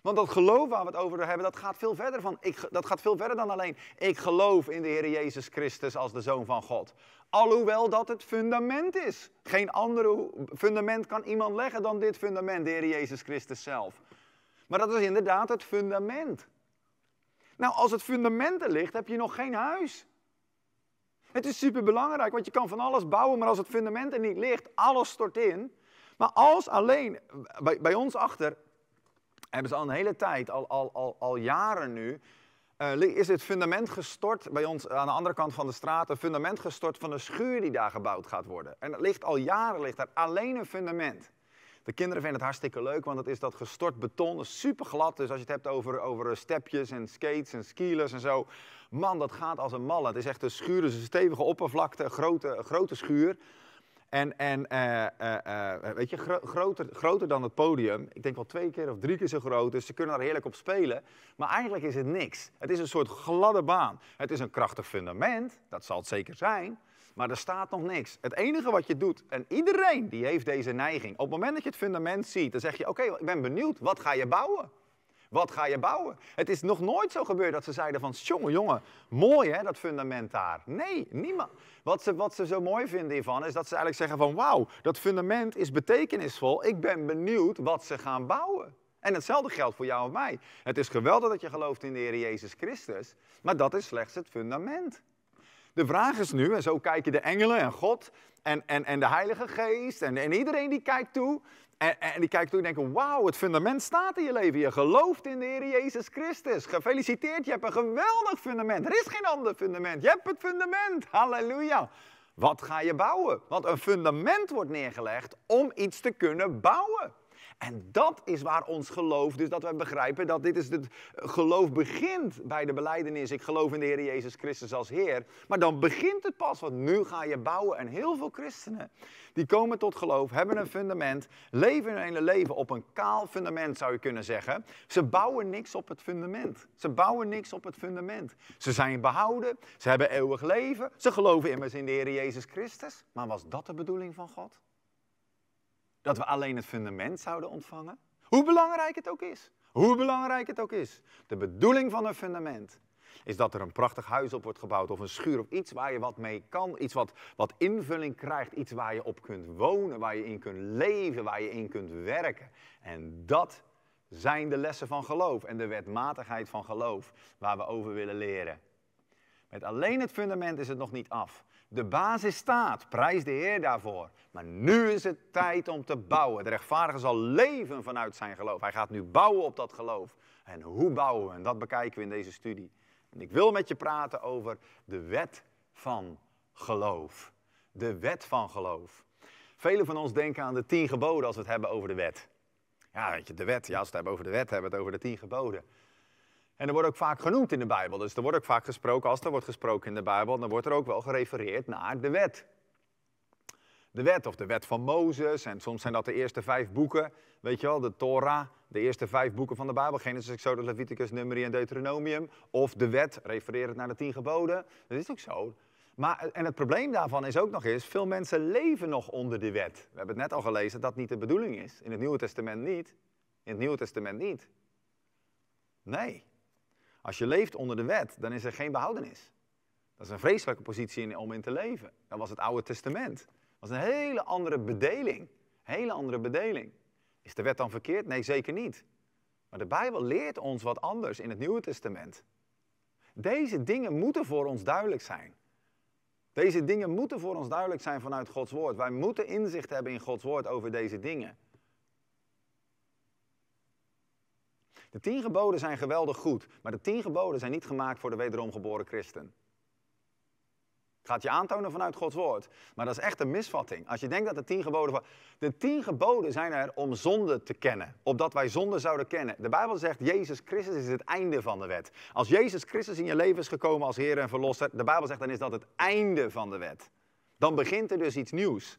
Want dat geloof waar we het over hebben, dat gaat veel verder, van, ik, dat gaat veel verder dan alleen ik geloof in de Heer Jezus Christus als de Zoon van God. Alhoewel dat het fundament is. Geen ander fundament kan iemand leggen dan dit fundament, de Heer Jezus Christus zelf. Maar dat is inderdaad het fundament. Nou, als het fundament er ligt, heb je nog geen huis. Het is superbelangrijk, want je kan van alles bouwen, maar als het fundament er niet ligt, alles stort in. Maar als alleen, bij, ons achter, hebben ze al een hele tijd, al, al, al, al jaren nu, eh, is het fundament gestort bij ons aan de andere kant van de straat, een fundament gestort van een schuur die daar gebouwd gaat worden. En het ligt al jaren, ligt daar alleen een fundament. De kinderen vinden het hartstikke leuk, want het is dat gestort beton, super glad. Dus als je het hebt over, over eh, stepjes en skates en skielers en zo, Man, dat gaat als een malle. Het is echt een schuur, dus een stevige oppervlakte, een grote, grote schuur. En, en eh, eh, eh, weet je, groter, groter dan het podium. Ik denk wel twee keer of drie keer zo groot. Dus ze kunnen daar heerlijk op spelen. Maar eigenlijk is het niks. Het is een soort gladde baan. Het is een krachtig fundament. Dat zal het zeker zijn. Maar er staat nog niks. Het enige wat je doet, en iedereen die heeft deze neiging. Op het moment dat je het fundament ziet, dan zeg je: Oké, ik ben benieuwd. Wat ga je bouwen? Wat ga je bouwen? Het is nog nooit zo gebeurd dat ze zeiden van, jongen, jongen, mooi hè, dat fundament daar. Nee, niemand. Wat ze, wat ze zo mooi vinden hiervan is dat ze eigenlijk zeggen van, wauw, dat fundament is betekenisvol. Ik ben benieuwd wat ze gaan bouwen. En hetzelfde geldt voor jou en mij. Het is geweldig dat je gelooft in de Heer Jezus Christus, maar dat is slechts het fundament. De vraag is nu, en zo kijken de engelen en God en, en, en de Heilige Geest en, en iedereen die kijkt toe, en, die kijken toe en denken, wauw, het fundament staat in je leven. Je gelooft in de Heer Jezus Christus. Gefeliciteerd, je hebt een geweldig fundament. Er is geen ander fundament. Je hebt het fundament. Halleluja. Wat ga je bouwen? Want een fundament wordt neergelegd om iets te kunnen bouwen. En dat is waar ons geloof, dus dat we begrijpen dat dit is het eh, geloof begint bij de beleidenis. Ik geloof in de Heer Jezus Christus als Heer. Maar dan begint het pas, want nu ga je bouwen. En heel veel christenen die komen tot geloof, hebben een fundament, leven hun hele leven op een kaal fundament zou je kunnen zeggen. Ze bouwen niks op het fundament. Ze bouwen niks op het fundament. Ze zijn behouden, ze hebben eeuwig leven, ze geloven immers in de Heer Jezus Christus. Maar was dat de bedoeling van God? dat we alleen het fundament zouden ontvangen. Hoe belangrijk het ook is. Hoe belangrijk het ook is. De bedoeling van een fundament is dat er een prachtig huis op wordt gebouwd of een schuur of iets waar je wat mee kan, iets wat, wat invulling krijgt, iets waar je op kunt wonen, waar je in kunt leven, waar je in kunt werken. En dat zijn de lessen van geloof en de wetmatigheid van geloof waar we over willen leren. Met alleen het fundament is het nog niet af. De basis staat, prijs de Heer daarvoor. Maar nu is het tijd om te bouwen. De rechtvaardige zal leven vanuit zijn geloof. Hij gaat nu bouwen op dat geloof. En hoe bouwen we? En dat bekijken we in deze studie. En ik wil met je praten over de wet van geloof. De wet van geloof. Velen van ons denken aan de tien geboden als we het hebben over de wet. Ja, weet je, de wet. Ja, als we het hebben over de wet, hebben we het over de tien geboden. En er wordt ook vaak genoemd in de Bijbel. Dus er wordt ook vaak gesproken, als er wordt gesproken in de Bijbel, dan wordt er ook wel gerefereerd naar de wet. De wet of de wet van Mozes. En soms zijn dat de eerste vijf boeken, weet je wel, de Torah. De eerste vijf boeken van de Bijbel, Genesis, Exodus, Leviticus, Numeri en Deuteronomium. Of de wet, refererend naar de tien geboden. Dat is ook zo. Maar, en het probleem daarvan is ook nog eens, veel mensen leven nog onder de wet. We hebben het net al gelezen dat dat niet de bedoeling is. In het Nieuwe Testament niet. In het Nieuwe Testament niet. Nee, als je leeft onder de wet, dan is er geen behoudenis. Dat is een vreselijke positie om in te leven. Dat was het Oude Testament. Dat was een hele andere bedeling. Hele andere bedeling. Is de wet dan verkeerd? Nee, zeker niet. Maar de Bijbel leert ons wat anders in het Nieuwe Testament. Deze dingen moeten voor ons duidelijk zijn. Deze dingen moeten voor ons duidelijk zijn vanuit Gods Woord. Wij moeten inzicht hebben in Gods Woord over deze dingen. De tien geboden zijn geweldig goed, maar de tien geboden zijn niet gemaakt voor de wederomgeboren christen. Het gaat je aantonen vanuit Gods woord, maar dat is echt een misvatting. Als je denkt dat de tien geboden van... De tien geboden zijn er om zonde te kennen, opdat wij zonde zouden kennen. De Bijbel zegt, Jezus Christus is het einde van de wet. Als Jezus Christus in je leven is gekomen als Heer en Verlosser, de Bijbel zegt, dan is dat het einde van de wet. Dan begint er dus iets nieuws.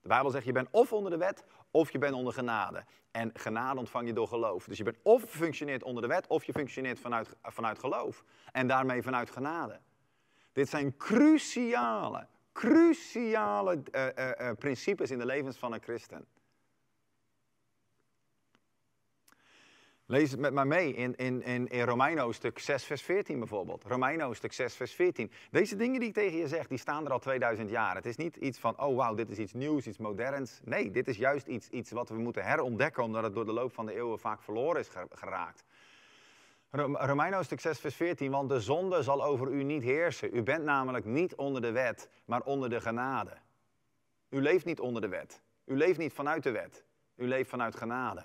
De Bijbel zegt, je bent of onder de wet of je bent onder genade. En genade ontvang je door geloof. Dus je bent of functioneert onder de wet, of je functioneert vanuit, vanuit geloof. En daarmee vanuit genade. Dit zijn cruciale, cruciale eh, eh, eh, principes in de levens van een christen. Lees het met mij mee in, in, in, in Romeino stuk 6, vers 14 bijvoorbeeld. Romeino stuk 6, vers 14. Deze dingen die ik tegen je zeg, die staan er al 2000 jaar. Het is niet iets van, oh wauw, dit is iets nieuws, iets moderns. Nee, dit is juist iets, iets wat we moeten herontdekken, omdat het door de loop van de eeuwen vaak verloren is geraakt. Romeino stuk 6, vers 14. Want de zonde zal over u niet heersen. U bent namelijk niet onder de wet, maar onder de genade. U leeft niet onder de wet. U leeft niet vanuit de wet. U leeft vanuit genade.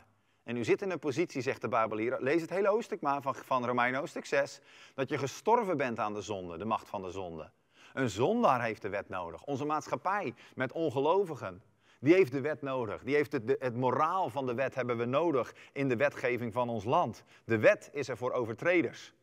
En u zit in een positie, zegt de Bijbel hier, lees het hele hoofdstuk maar van, van Romein hoofdstuk 6, dat je gestorven bent aan de zonde, de macht van de zonde. Een zondaar heeft de wet nodig. Onze maatschappij met ongelovigen, die heeft de wet nodig. Die heeft het, het moraal van de wet hebben we nodig in de wetgeving van ons land. De wet is er voor overtreders.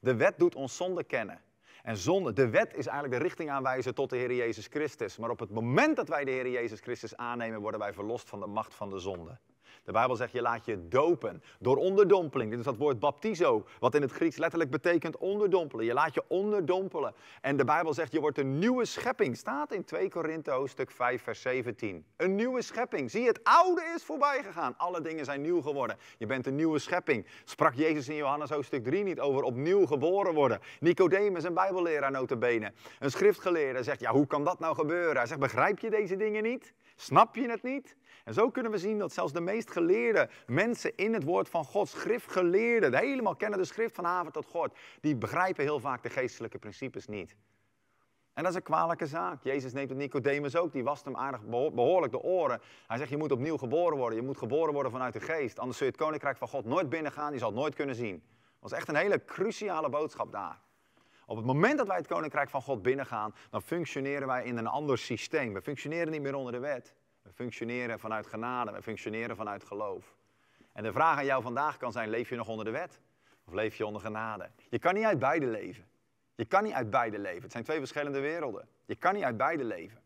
De wet doet ons zonde kennen. En zonde, de wet is eigenlijk de richting aanwijzen tot de Heer Jezus Christus. Maar op het moment dat wij de Heer Jezus Christus aannemen, worden wij verlost van de macht van de zonde. De Bijbel zegt je laat je dopen door onderdompeling. Dit is dat woord baptizo, wat in het Grieks letterlijk betekent onderdompelen. Je laat je onderdompelen. En de Bijbel zegt je wordt een nieuwe schepping. Staat in 2 Korinthe hoofdstuk 5 vers 17. Een nieuwe schepping. Zie, het oude is voorbij gegaan. Alle dingen zijn nieuw geworden. Je bent een nieuwe schepping. Sprak Jezus in Johannes hoofdstuk 3 niet over opnieuw geboren worden. Nicodemus, een bijbelleraar notabene. Een schriftgeleerde zegt, ja hoe kan dat nou gebeuren? Hij zegt, begrijp je deze dingen niet? Snap je het niet? En zo kunnen we zien dat zelfs de meest geleerde mensen in het woord van God, schriftgeleerden, helemaal kennen de schrift van haven tot God, die begrijpen heel vaak de geestelijke principes niet. En dat is een kwalijke zaak. Jezus neemt het Nicodemus ook, die wast hem aardig behoorlijk de oren. Hij zegt, je moet opnieuw geboren worden. Je moet geboren worden vanuit de geest. Anders zul je het koninkrijk van God nooit binnengaan. Je zal het nooit kunnen zien. Dat was echt een hele cruciale boodschap daar. Op het moment dat wij het koninkrijk van God binnengaan, dan functioneren wij in een ander systeem. We functioneren niet meer onder de wet. We functioneren vanuit genade, we functioneren vanuit geloof. En de vraag aan jou vandaag kan zijn, leef je nog onder de wet? Of leef je onder genade? Je kan niet uit beide leven. Je kan niet uit beide leven. Het zijn twee verschillende werelden. Je kan niet uit beide leven.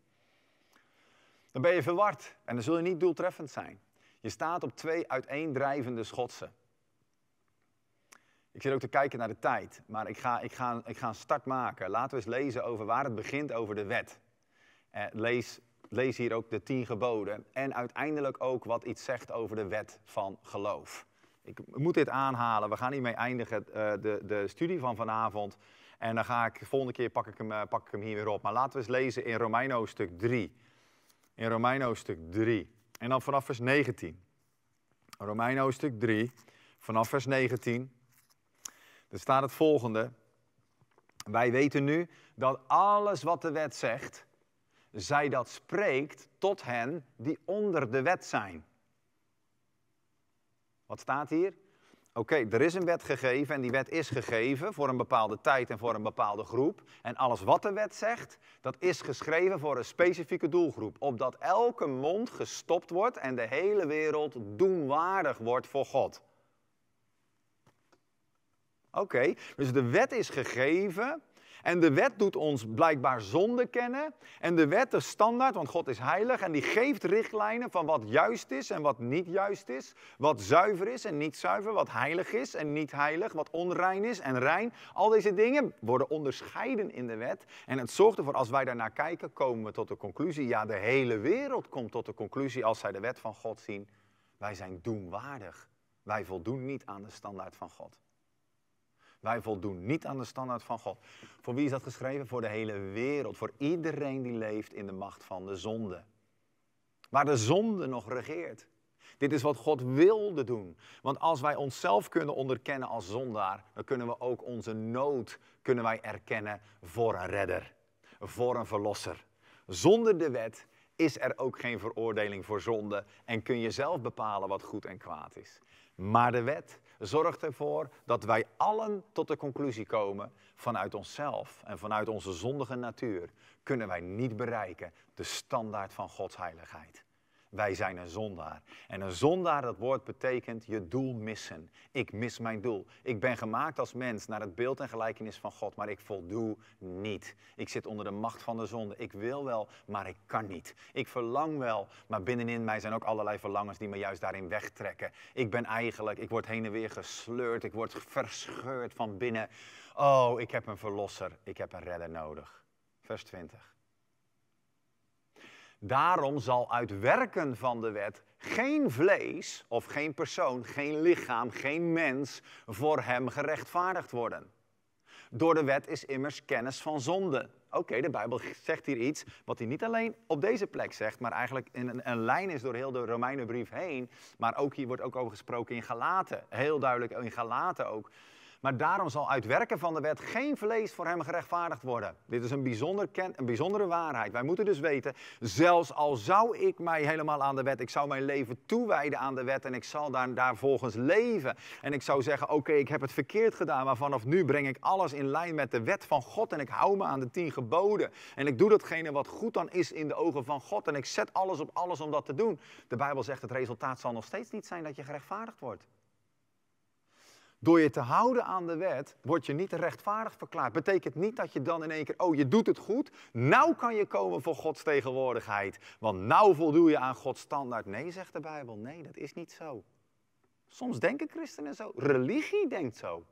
Dan ben je verward en dan zul je niet doeltreffend zijn. Je staat op twee uiteendrijvende schotsen. Ik zit ook te kijken naar de tijd, maar ik ga, ik ga, ik ga een start maken. Laten we eens lezen over waar het begint over de wet. Eh, lees lees hier ook de tien geboden en uiteindelijk ook wat iets zegt over de wet van geloof. Ik moet dit aanhalen, we gaan hiermee eindigen eh, de, de studie van vanavond. En dan ga ik, volgende keer pak ik, hem, eh, pak ik hem hier weer op. Maar laten we eens lezen in Romeino stuk 3. In Romeino stuk 3. En dan vanaf vers 19. Romeino stuk 3, vanaf vers 19. Er staat het volgende. Wij weten nu dat alles wat de wet zegt, zij dat spreekt tot hen die onder de wet zijn. Wat staat hier? Oké, er is een wet gegeven en die wet is gegeven voor een bepaalde tijd en voor een bepaalde groep. En alles wat de wet zegt, dat is geschreven voor een specifieke doelgroep. Opdat elke mond gestopt wordt en de hele wereld doenwaardig wordt voor God. Oké, dus de wet is gegeven en de wet doet ons blijkbaar zonde kennen. En de wet, de standaard, want God is heilig. En die geeft richtlijnen van wat juist is en wat niet juist is. Wat zuiver is en niet zuiver. Wat heilig is en niet heilig. Wat onrein is en rein. Al deze dingen worden onderscheiden in de wet. En het zorgt ervoor, als wij daarnaar kijken, komen we tot de conclusie. Ja, de hele wereld komt tot de conclusie als zij de wet van God zien. Wij zijn doenwaardig, Wij voldoen niet aan de standaard van God. Wij voldoen niet aan de standaard van God. Voor wie is dat geschreven? Voor de hele wereld. Voor iedereen die leeft in de macht van de zonde. Waar de zonde nog regeert. Dit is wat God wilde doen. Want als wij onszelf kunnen onderkennen als zondaar, dan kunnen we ook onze nood kunnen wij erkennen voor een redder, voor een verlosser. Zonder de wet is er ook geen veroordeling voor zonde en kun je zelf bepalen wat goed en kwaad is. Maar de wet zorgt ervoor dat wij allen tot de conclusie komen vanuit onszelf en vanuit onze zondige natuur kunnen wij niet bereiken de standaard van Gods heiligheid. Wij zijn een zondaar. En een zondaar, dat woord betekent je doel missen. Ik mis mijn doel. Ik ben gemaakt als mens naar het beeld en gelijkenis van God, maar ik voldoe niet. Ik zit onder de macht van de zonde. Ik wil wel, maar ik kan niet. Ik verlang wel, maar binnenin mij zijn ook allerlei verlangens die me juist daarin wegtrekken. Ik ben eigenlijk, ik word heen en weer gesleurd. Ik word verscheurd van binnen. Oh, ik heb een verlosser. Ik heb een redder nodig. Vers 20. Daarom zal uit werken van de wet geen vlees of geen persoon, geen lichaam, geen mens voor hem gerechtvaardigd worden. Door de wet is immers kennis van zonde. Oké, de Bijbel zegt hier iets wat hij niet alleen op deze plek zegt, maar eigenlijk in een, een, lijn is door heel de Romeinenbrief heen. Maar ook hier wordt ook over gesproken in Galaten. Heel duidelijk in Galaten ook. Maar daarom zal uit werken van de wet geen vlees voor hem gerechtvaardigd worden. Dit is een, bijzonder ken, een bijzondere waarheid. Wij moeten dus weten, zelfs al zou ik mij helemaal aan de wet, ik zou mijn leven toewijden aan de wet en ik zal daar, daar volgens leven. En ik zou zeggen, oké, ik heb het verkeerd gedaan, maar vanaf nu breng ik alles in lijn met de wet van God en ik hou me aan de tien geboden. En ik doe datgene wat goed dan is in de ogen van God en ik zet alles op alles om dat te doen. De Bijbel zegt, het resultaat zal nog steeds niet zijn dat je gerechtvaardigd wordt. Door je te houden aan de wet word je niet rechtvaardig verklaard. Betekent niet dat je dan in één keer, oh je doet het goed, nou kan je komen voor Gods tegenwoordigheid, want nou voldoe je aan Gods standaard. Nee, zegt de Bijbel, nee, dat is niet zo. Soms denken christenen zo, religie denkt zo.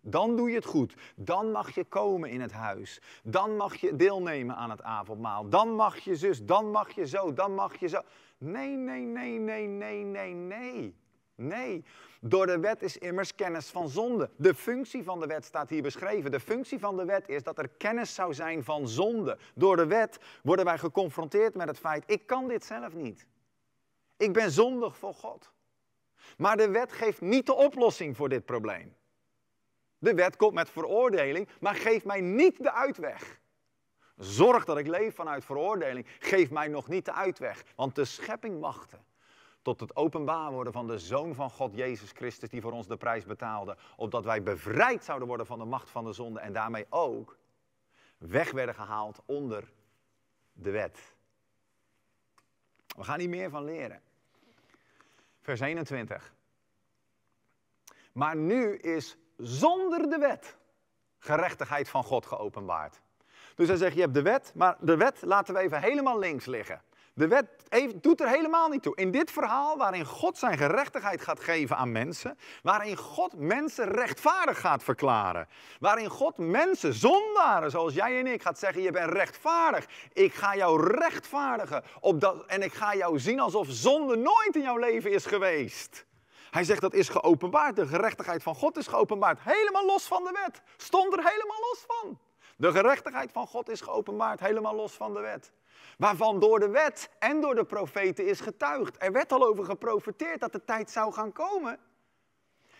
Dan doe je het goed. Dan mag je komen in het huis. Dan mag je deelnemen aan het avondmaal. Dan mag je zus, dan mag je zo, dan mag je zo. Nee, nee, nee, nee, nee, nee, nee. Nee, door de wet is immers kennis van zonde. De functie van de wet staat hier beschreven. De functie van de wet is dat er kennis zou zijn van zonde. Door de wet worden wij geconfronteerd met het feit: ik kan dit zelf niet. Ik ben zondig voor God. Maar de wet geeft niet de oplossing voor dit probleem. De wet komt met veroordeling, maar geeft mij niet de uitweg. Zorg dat ik leef vanuit veroordeling, geeft mij nog niet de uitweg, want de schepping wachtte tot het openbaar worden van de Zoon van God, Jezus Christus, die voor ons de prijs betaalde, opdat wij bevrijd zouden worden van de macht van de zonde en daarmee ook weg werden gehaald onder de wet. We gaan hier meer van leren. Vers 21. Maar nu is zonder de wet gerechtigheid van God geopenbaard. Dus hij zegt, je hebt de wet, maar de wet laten we even helemaal links liggen. De wet doet er helemaal niet toe. In dit verhaal waarin God zijn gerechtigheid gaat geven aan mensen, waarin God mensen rechtvaardig gaat verklaren, waarin God mensen, zondaren zoals jij en ik, gaat zeggen, je bent rechtvaardig, ik ga jou rechtvaardigen op dat, en ik ga jou zien alsof zonde nooit in jouw leven is geweest. Hij zegt dat is geopenbaard, de gerechtigheid van God is geopenbaard, helemaal los van de wet, stond er helemaal los van. De gerechtigheid van God is geopenbaard, helemaal los van de wet waarvan door de wet en door de profeten is getuigd. Er werd al over geprofeteerd dat de tijd zou gaan komen.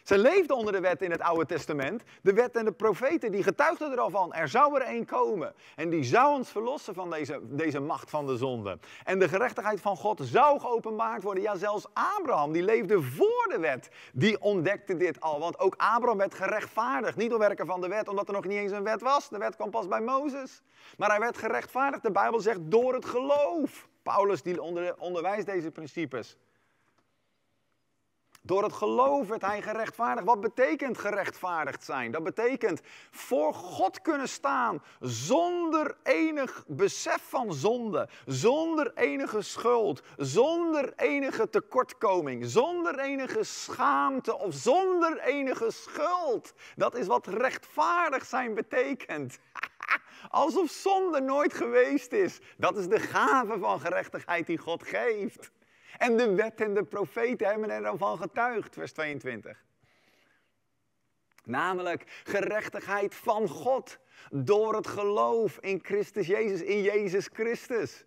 Ze leefden onder de wet in het Oude Testament. De wet en de profeten die getuigden er al van. Er zou er een komen. En die zou ons verlossen van deze, deze macht van de zonde. En de gerechtigheid van God zou geopenbaard worden. Ja, zelfs Abraham, die leefde voor de wet, die ontdekte dit al. Want ook Abraham werd gerechtvaardigd. Niet door werken van de wet, omdat er nog niet eens een wet was. De wet kwam pas bij Mozes. Maar hij werd gerechtvaardigd. De Bijbel zegt door het geloof. Paulus die onderwijst deze principes. Door het geloof werd hij gerechtvaardigd. Wat betekent gerechtvaardigd zijn? Dat betekent voor God kunnen staan zonder enig besef van zonde, zonder enige schuld, zonder enige tekortkoming, zonder enige schaamte of zonder enige schuld. Dat is wat rechtvaardig zijn betekent. [laughs] Alsof zonde nooit geweest is. Dat is de gave van gerechtigheid die God geeft. En de wet en de profeten hebben er dan van getuigd, vers 22. Namelijk gerechtigheid van God door het geloof in Christus Jezus, in Jezus Christus.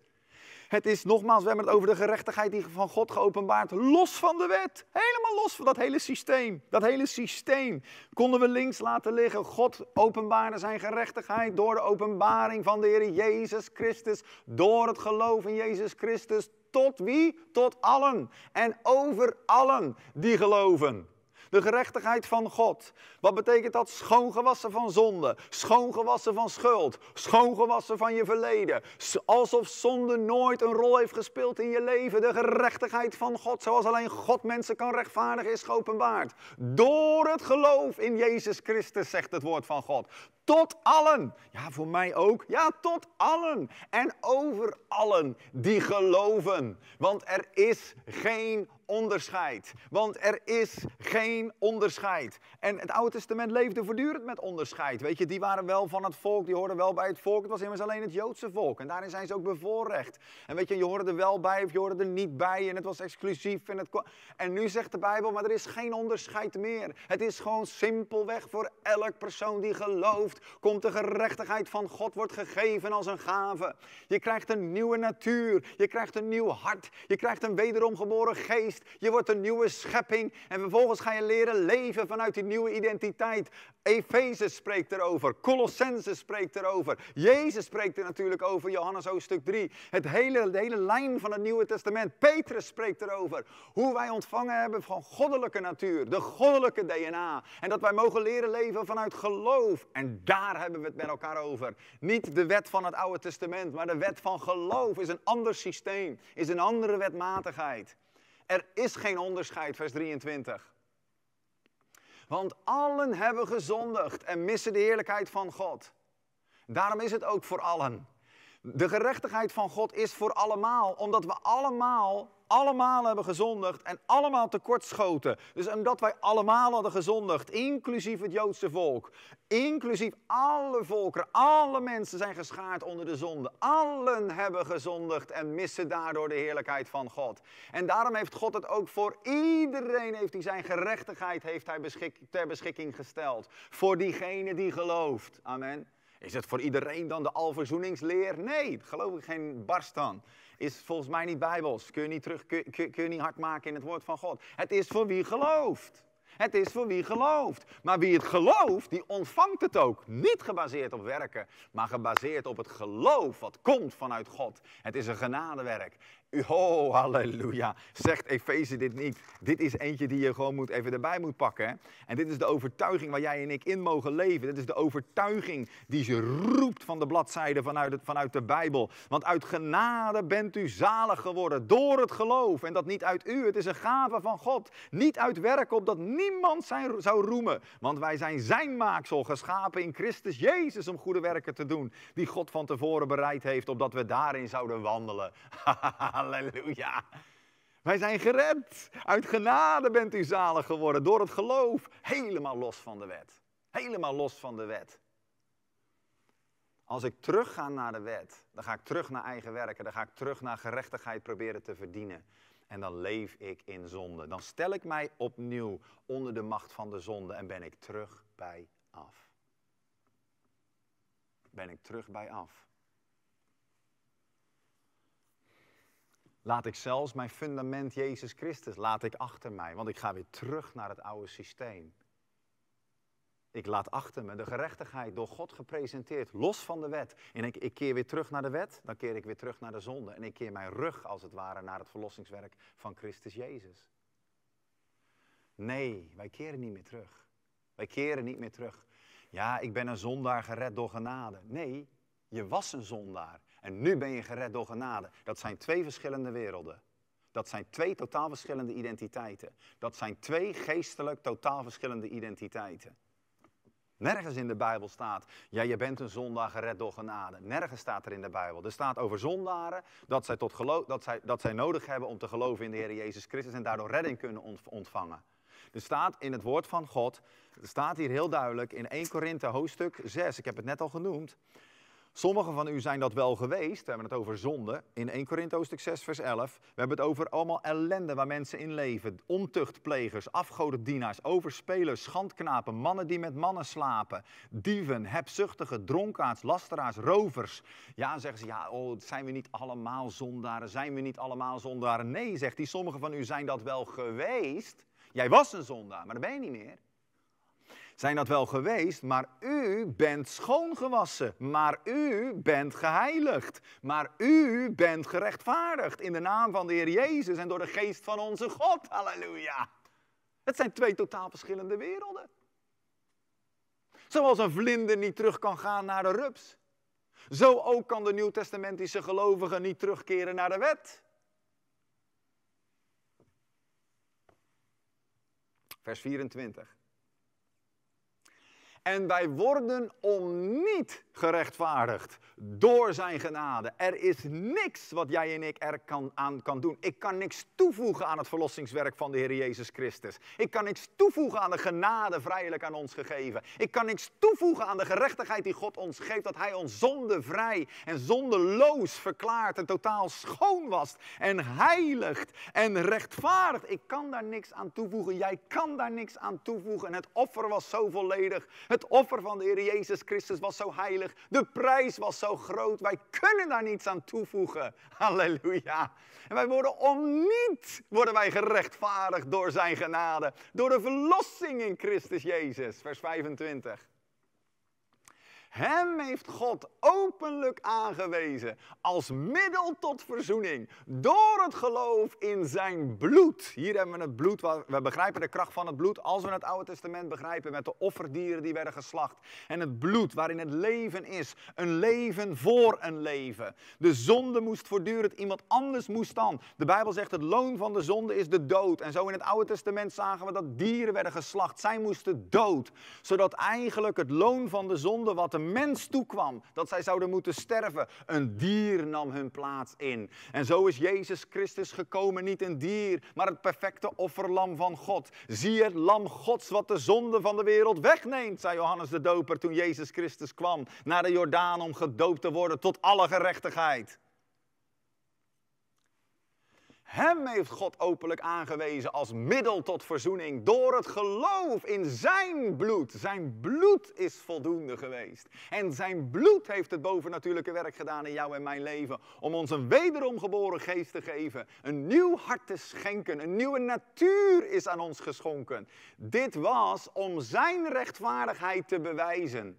Het is nogmaals, we hebben het over de gerechtigheid die van God geopenbaard, los van de wet. Helemaal los van dat hele systeem. Dat hele systeem konden we links laten liggen. God openbaarde zijn gerechtigheid door de openbaring van de Heer Jezus Christus, door het geloof in Jezus Christus tot wie? Tot allen en over allen die geloven. De gerechtigheid van God. Wat betekent dat? Schoongewassen van zonde, schoongewassen van schuld, schoongewassen van je verleden. Alsof zonde nooit een rol heeft gespeeld in je leven. De gerechtigheid van God, zoals alleen God mensen kan rechtvaardigen, is geopenbaard. Door het geloof in Jezus Christus, zegt het woord van God. Tot allen. Ja, voor mij ook. Ja, tot allen. En over allen die geloven. Want er is geen onderscheid. Want er is geen onderscheid. En het Oude Testament leefde voortdurend met onderscheid. Weet je, die waren wel van het volk, die hoorden wel bij het volk. Het was immers alleen het Joodse volk. En daarin zijn ze ook bevoorrecht. En weet je, je hoorde er wel bij of je hoorde er niet bij. En het was exclusief. En, het en nu zegt de Bijbel, maar er is geen onderscheid meer. Het is gewoon simpelweg voor elk persoon die gelooft. Komt de gerechtigheid van God, wordt gegeven als een gave. Je krijgt een nieuwe natuur. Je krijgt een nieuw hart. Je krijgt een wederom geboren geest. Je wordt een nieuwe schepping. En vervolgens ga je leren leven vanuit die nieuwe identiteit. Efeze spreekt erover. Colossense spreekt erover. Jezus spreekt er natuurlijk over. Johannes hoofdstuk 3. Het hele, de hele lijn van het Nieuwe Testament. Petrus spreekt erover. Hoe wij ontvangen hebben van goddelijke natuur. De goddelijke DNA. En dat wij mogen leren leven vanuit geloof. En daar hebben we het met elkaar over. Niet de wet van het Oude Testament, maar de wet van geloof is een ander systeem. Is een andere wetmatigheid. Er is geen onderscheid, vers 23. Want allen hebben gezondigd en missen de heerlijkheid van God. Daarom is het ook voor allen. De gerechtigheid van God is voor allemaal, omdat we allemaal allemaal hebben gezondigd en allemaal tekortschoten. Dus omdat wij allemaal hadden gezondigd, inclusief het Joodse volk, inclusief alle volkeren, alle mensen zijn geschaard onder de zonde. Allen hebben gezondigd en missen daardoor de heerlijkheid van God. En daarom heeft God het ook voor iedereen, heeft hij zijn gerechtigheid heeft hij ter beschikking gesteld. Voor diegene die gelooft. Amen. Is het voor iedereen dan de alverzoeningsleer? Nee, geloof ik geen barst dan is volgens mij niet bijbels. Kun je niet, terug, kun, je niet hard maken in het woord van God. Het is voor wie gelooft. Het is voor wie gelooft. Maar wie het gelooft, die ontvangt het ook. Niet gebaseerd op werken, maar gebaseerd op het geloof wat komt vanuit God. Het is een genadewerk. Oh, halleluja. Zegt Efeze dit niet? Dit is eentje die je gewoon moet even erbij moet pakken. En dit is de overtuiging waar jij en ik in mogen leven. Dit is de overtuiging die ze roept van de bladzijde vanuit, het, vanuit de Bijbel. Want uit genade bent u zalig geworden door het geloof. En dat niet uit u, het is een gave van God. Niet uit werken opdat niemand zijn, zou roemen. Want wij zijn zijn maaksel, geschapen in Christus Jezus om goede werken te doen. Die God van tevoren bereid heeft opdat we daarin zouden wandelen. [laughs] Halleluja. Wij zijn gered. Uit genade bent u zalig geworden door het geloof. Helemaal los van de wet. Helemaal los van de wet. Als ik terugga naar de wet, dan ga ik terug naar eigen werken. Dan ga ik terug naar gerechtigheid proberen te verdienen. En dan leef ik in zonde. Dan stel ik mij opnieuw onder de macht van de zonde en ben ik terug bij af. Ben ik terug bij af. Laat ik zelfs mijn fundament Jezus Christus, laat ik achter mij, want ik ga weer terug naar het oude systeem. Ik laat achter me de gerechtigheid door God gepresenteerd, los van de wet. En ik, ik, keer weer terug naar de wet, dan keer ik weer terug naar de zonde. En ik keer mijn rug, als het ware, naar het verlossingswerk van Christus Jezus. Nee, wij keren niet meer terug. Wij keren niet meer terug. Ja, ik ben een zondaar gered door genade. Nee, je was een zondaar en nu ben je gered door genade. Dat zijn twee verschillende werelden. Dat zijn twee totaal verschillende identiteiten. Dat zijn twee geestelijk totaal verschillende identiteiten. Nergens in de Bijbel staat, ja, je bent een zondaar gered door genade. Nergens staat er in de Bijbel. Er staat over zondaren dat zij, tot geloof, dat zij, dat zij nodig hebben om te geloven in de Heer Jezus Christus en daardoor redding kunnen ontvangen. Er staat in het woord van God, er staat hier heel duidelijk in 1 Korinthe hoofdstuk 6, ik heb het net al genoemd. Sommigen van u zijn dat wel geweest. We hebben het over zonde in 1 Korinthe hoofdstuk 6 vers 11. We hebben het over allemaal ellende waar mensen in leven. Ontuchtplegers, afgodendienaars, overspelers, schandknapen, mannen die met mannen slapen, dieven, hebzuchtigen, dronkaards, lasteraars, rovers. Ja, zeggen ze, ja, oh, zijn we niet allemaal zondaren? Zijn we niet allemaal zondaren? Nee, zegt hij, sommigen van u zijn dat wel geweest. Jij was een zondaar, maar dat ben je niet meer zijn dat wel geweest, maar u bent schoongewassen, maar u bent geheiligd, maar u bent gerechtvaardigd in de naam van de Heer Jezus en door de geest van onze God. Halleluja. Het zijn twee totaal verschillende werelden. Zoals een vlinder niet terug kan gaan naar de rups, zo ook kan de nieuwtestamentische gelovige niet terugkeren naar de wet. Vers 24. En wij worden om niet gerechtvaardigd door zijn genade. Er is niks wat jij en ik er kan, aan kan doen. Ik kan niks toevoegen aan het verlossingswerk van de Heer Jezus Christus. Ik kan niks toevoegen aan de genade vrijelijk aan ons gegeven. Ik kan niks toevoegen aan de gerechtigheid die God ons geeft, dat Hij ons zondevrij en zondeloos verklaart en totaal schoon was en heiligt en rechtvaardigt. Ik kan daar niks aan toevoegen. Jij kan daar niks aan toevoegen. En het offer was zo volledig. Het offer van de Heer Jezus Christus was zo heilig. De prijs was zo groot. Wij kunnen daar niets aan toevoegen. [laughs] Halleluja. En wij worden om niet worden wij gerechtvaardigd door zijn genade. Door de verlossing in Christus Jezus. Vers 25. Hem heeft God openlijk aangewezen als middel tot verzoening door het geloof in zijn bloed. Hier hebben we het bloed, we begrijpen de kracht van het bloed als we het Oude Testament begrijpen met de offerdieren die werden geslacht. En het bloed waarin het leven is, een leven voor een leven. De zonde moest voortdurend, iemand anders moest dan. De Bijbel zegt het loon van de zonde is de dood. En zo in het Oude Testament zagen we dat dieren werden geslacht. Zij moesten dood, zodat eigenlijk het loon van de zonde wat de een mens toekwam dat zij zouden moeten sterven. Een dier nam hun plaats in. En zo is Jezus Christus gekomen, niet een dier, maar het perfecte offerlam van God. Zie het lam Gods wat de zonde van de wereld wegneemt, zei Johannes de Doper toen Jezus Christus kwam naar de Jordaan om gedoopt te worden tot alle gerechtigheid. Hem heeft God openlijk aangewezen als middel tot verzoening door het geloof in zijn bloed. Zijn bloed is voldoende geweest. En zijn bloed heeft het bovennatuurlijke werk gedaan in jou en mijn leven. Om ons een wederom geboren geest te geven. Een nieuw hart te schenken. Een nieuwe natuur is aan ons geschonken. Dit was om zijn rechtvaardigheid te bewijzen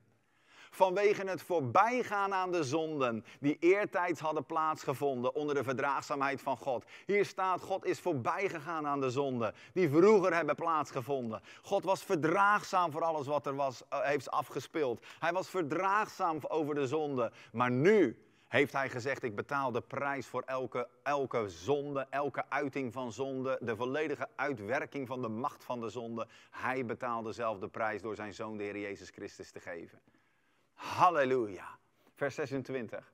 vanwege het voorbijgaan aan de zonden die eertijds hadden plaatsgevonden onder de verdraagzaamheid van God. Hier staat, God is voorbijgegaan aan de zonden die vroeger hebben plaatsgevonden. God was verdraagzaam voor alles wat er was, eh, heeft afgespeeld. Hij was verdraagzaam over de zonde, maar nu heeft hij gezegd: Ik betaal de prijs voor elke, elke zonde, elke uiting van zonde, de volledige uitwerking van de macht van de zonde. Hij betaalde zelf de prijs door zijn zoon, de Heer Jezus Christus, te geven. Halleluja. Vers 26.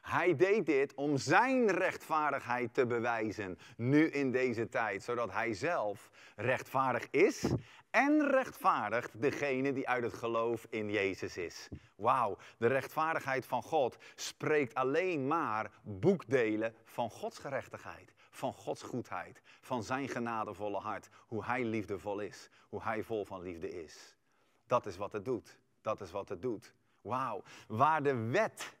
Hij deed dit om zijn rechtvaardigheid te bewijzen, nu in deze tijd, zodat hij zelf rechtvaardig is en rechtvaardigt degene die uit het geloof in Jezus is. Wauw, de rechtvaardigheid van God spreekt alleen maar boekdelen van Gods gerechtigheid, van Gods goedheid, van zijn genadevolle hart, hoe hij liefdevol is, hoe hij vol van liefde is. Dat is wat het doet. Dat is wat het doet. Wauw. Waar de wet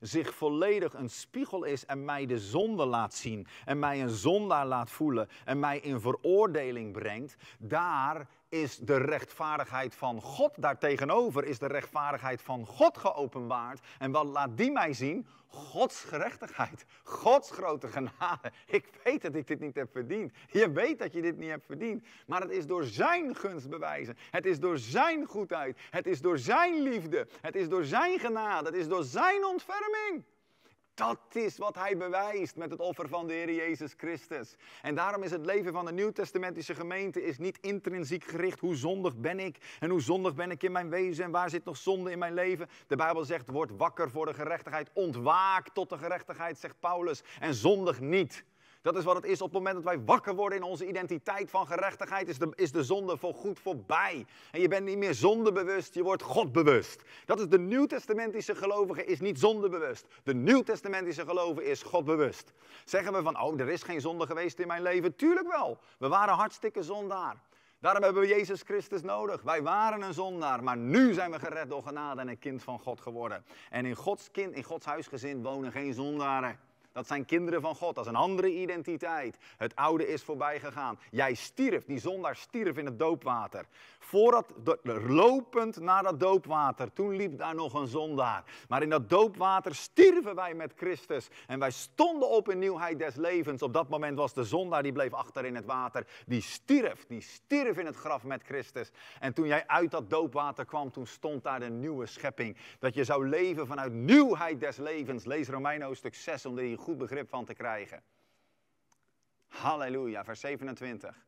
zich volledig een spiegel is en mij de zonde laat zien en mij een zondaar laat voelen en mij in veroordeling brengt, daar is de rechtvaardigheid van God. Daartegenover is de rechtvaardigheid van God geopenbaard. En wat laat die mij zien? Gods gerechtigheid, Gods grote genade. Ik weet dat ik dit niet heb verdiend. Je weet dat je dit niet hebt verdiend. Maar het is door Zijn gunst bewijzen. Het is door Zijn goedheid. Het is door Zijn liefde. Het is door Zijn genade. Het is door Zijn ontferming. Dat is wat hij bewijst met het offer van de Heer Jezus Christus. En daarom is het leven van de Nieuwtestamentische gemeente is niet intrinsiek gericht. Hoe zondig ben ik? En hoe zondig ben ik in mijn wezen? En waar zit nog zonde in mijn leven? De Bijbel zegt, word wakker voor de gerechtigheid. Ontwaak tot de gerechtigheid, zegt Paulus. En zondig niet. Dat is wat het is op het moment dat wij wakker worden in onze identiteit van gerechtigheid, is de, is de zonde voor goed voorbij. En je bent niet meer zondebewust, je wordt Godbewust. Dat is de nieuwtestamentische gelovige, is niet zondebewust. De nieuwtestamentische gelovige is Godbewust. Zeggen we van, oh, er is geen zonde geweest in mijn leven? Tuurlijk wel. We waren hartstikke zondaar. Daarom hebben we Jezus Christus nodig. Wij waren een zondaar, maar nu zijn we gered door genade en een kind van God geworden. En in Gods kind, in Gods huisgezin wonen geen zondaren dat zijn kinderen van God, dat is een andere identiteit. Het oude is voorbij gegaan. Jij stierf, die zondaar stierf in het doopwater. Voordat, lopend naar dat doopwater, toen liep daar nog een zondaar. Maar in dat doopwater stierven wij met Christus en wij stonden op in nieuwheid des levens. Op dat moment was de zondaar, die bleef achter in het water, die stierf, die stierf in het graf met Christus. En toen jij uit dat doopwater kwam, toen stond daar de nieuwe schepping. Dat je zou leven vanuit nieuwheid des levens. Lees Romein hoofdstuk 6, omdat die goed begrip van te krijgen. Halleluja, vers 27.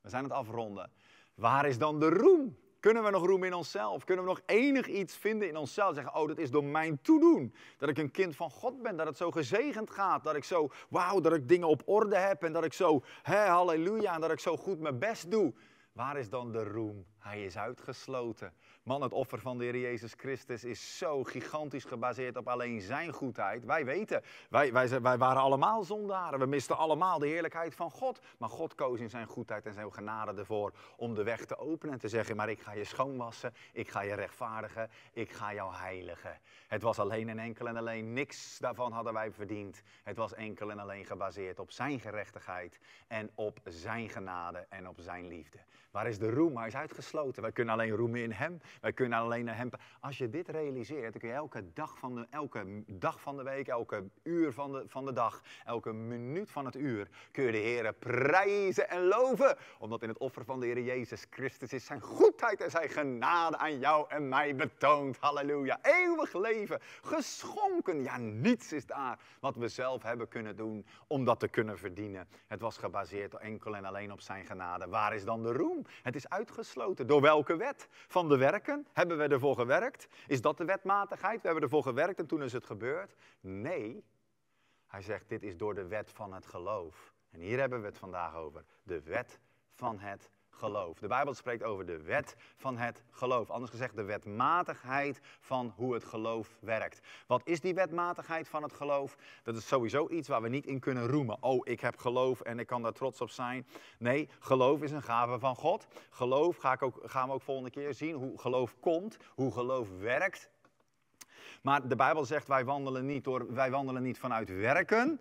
We zijn het afronden. Waar is dan de roem? Kunnen we nog roem in onszelf? Kunnen we nog enig iets vinden in onszelf? Zeggen, oh, dat is door mijn toedoen. Dat ik een kind van God ben, dat het zo gezegend gaat. Dat ik zo, wauw, dat ik dingen op orde heb. En dat ik zo, hé, halleluja, en dat ik zo goed mijn best doe. Waar is dan de roem hij is uitgesloten. Man, het offer van de Heer Jezus Christus is zo gigantisch gebaseerd op alleen zijn goedheid. Wij weten, wij, wij, wij waren allemaal zondaren. We misten allemaal de heerlijkheid van God. Maar God koos in zijn goedheid en zijn genade ervoor om de weg te openen en te zeggen: Maar ik ga je schoonwassen, ik ga je rechtvaardigen, ik ga jou heiligen. Het was alleen en enkel en alleen niks daarvan hadden wij verdiend. Het was enkel en alleen gebaseerd op zijn gerechtigheid en op zijn genade en op zijn liefde. Waar is de roem? Hij is uitgesloten. Wij kunnen alleen roemen in Hem. Wij kunnen alleen naar Hem. Als je dit realiseert, dan kun je elke dag van de, elke dag van de week, elke uur van de, van de dag, elke minuut van het uur, kun je de Heer prijzen en loven. Omdat in het offer van de Heer Jezus Christus is zijn goedheid en zijn genade aan jou en mij betoond. Halleluja. Eeuwig leven, geschonken. Ja, niets is daar wat we zelf hebben kunnen doen om dat te kunnen verdienen. Het was gebaseerd enkel en alleen op zijn genade. Waar is dan de roem? Het is uitgesloten. Door welke wet? Van de werken? Hebben we ervoor gewerkt? Is dat de wetmatigheid? We hebben ervoor gewerkt en toen is het gebeurd? Nee. Hij zegt, dit is door de wet van het geloof. En hier hebben we het vandaag over. De wet van het geloof geloof. De Bijbel spreekt over de wet van het geloof. Anders gezegd, de wetmatigheid van hoe het geloof werkt. Wat is die wetmatigheid van het geloof? Dat is sowieso iets waar we niet in kunnen roemen. Oh, ik heb geloof en ik kan daar trots op zijn. Nee, geloof is een gave van God. Geloof ga ik ook, gaan we ook volgende keer zien hoe geloof komt, hoe geloof werkt. Maar de Bijbel zegt wij wandelen niet, door, wij wandelen niet vanuit werken,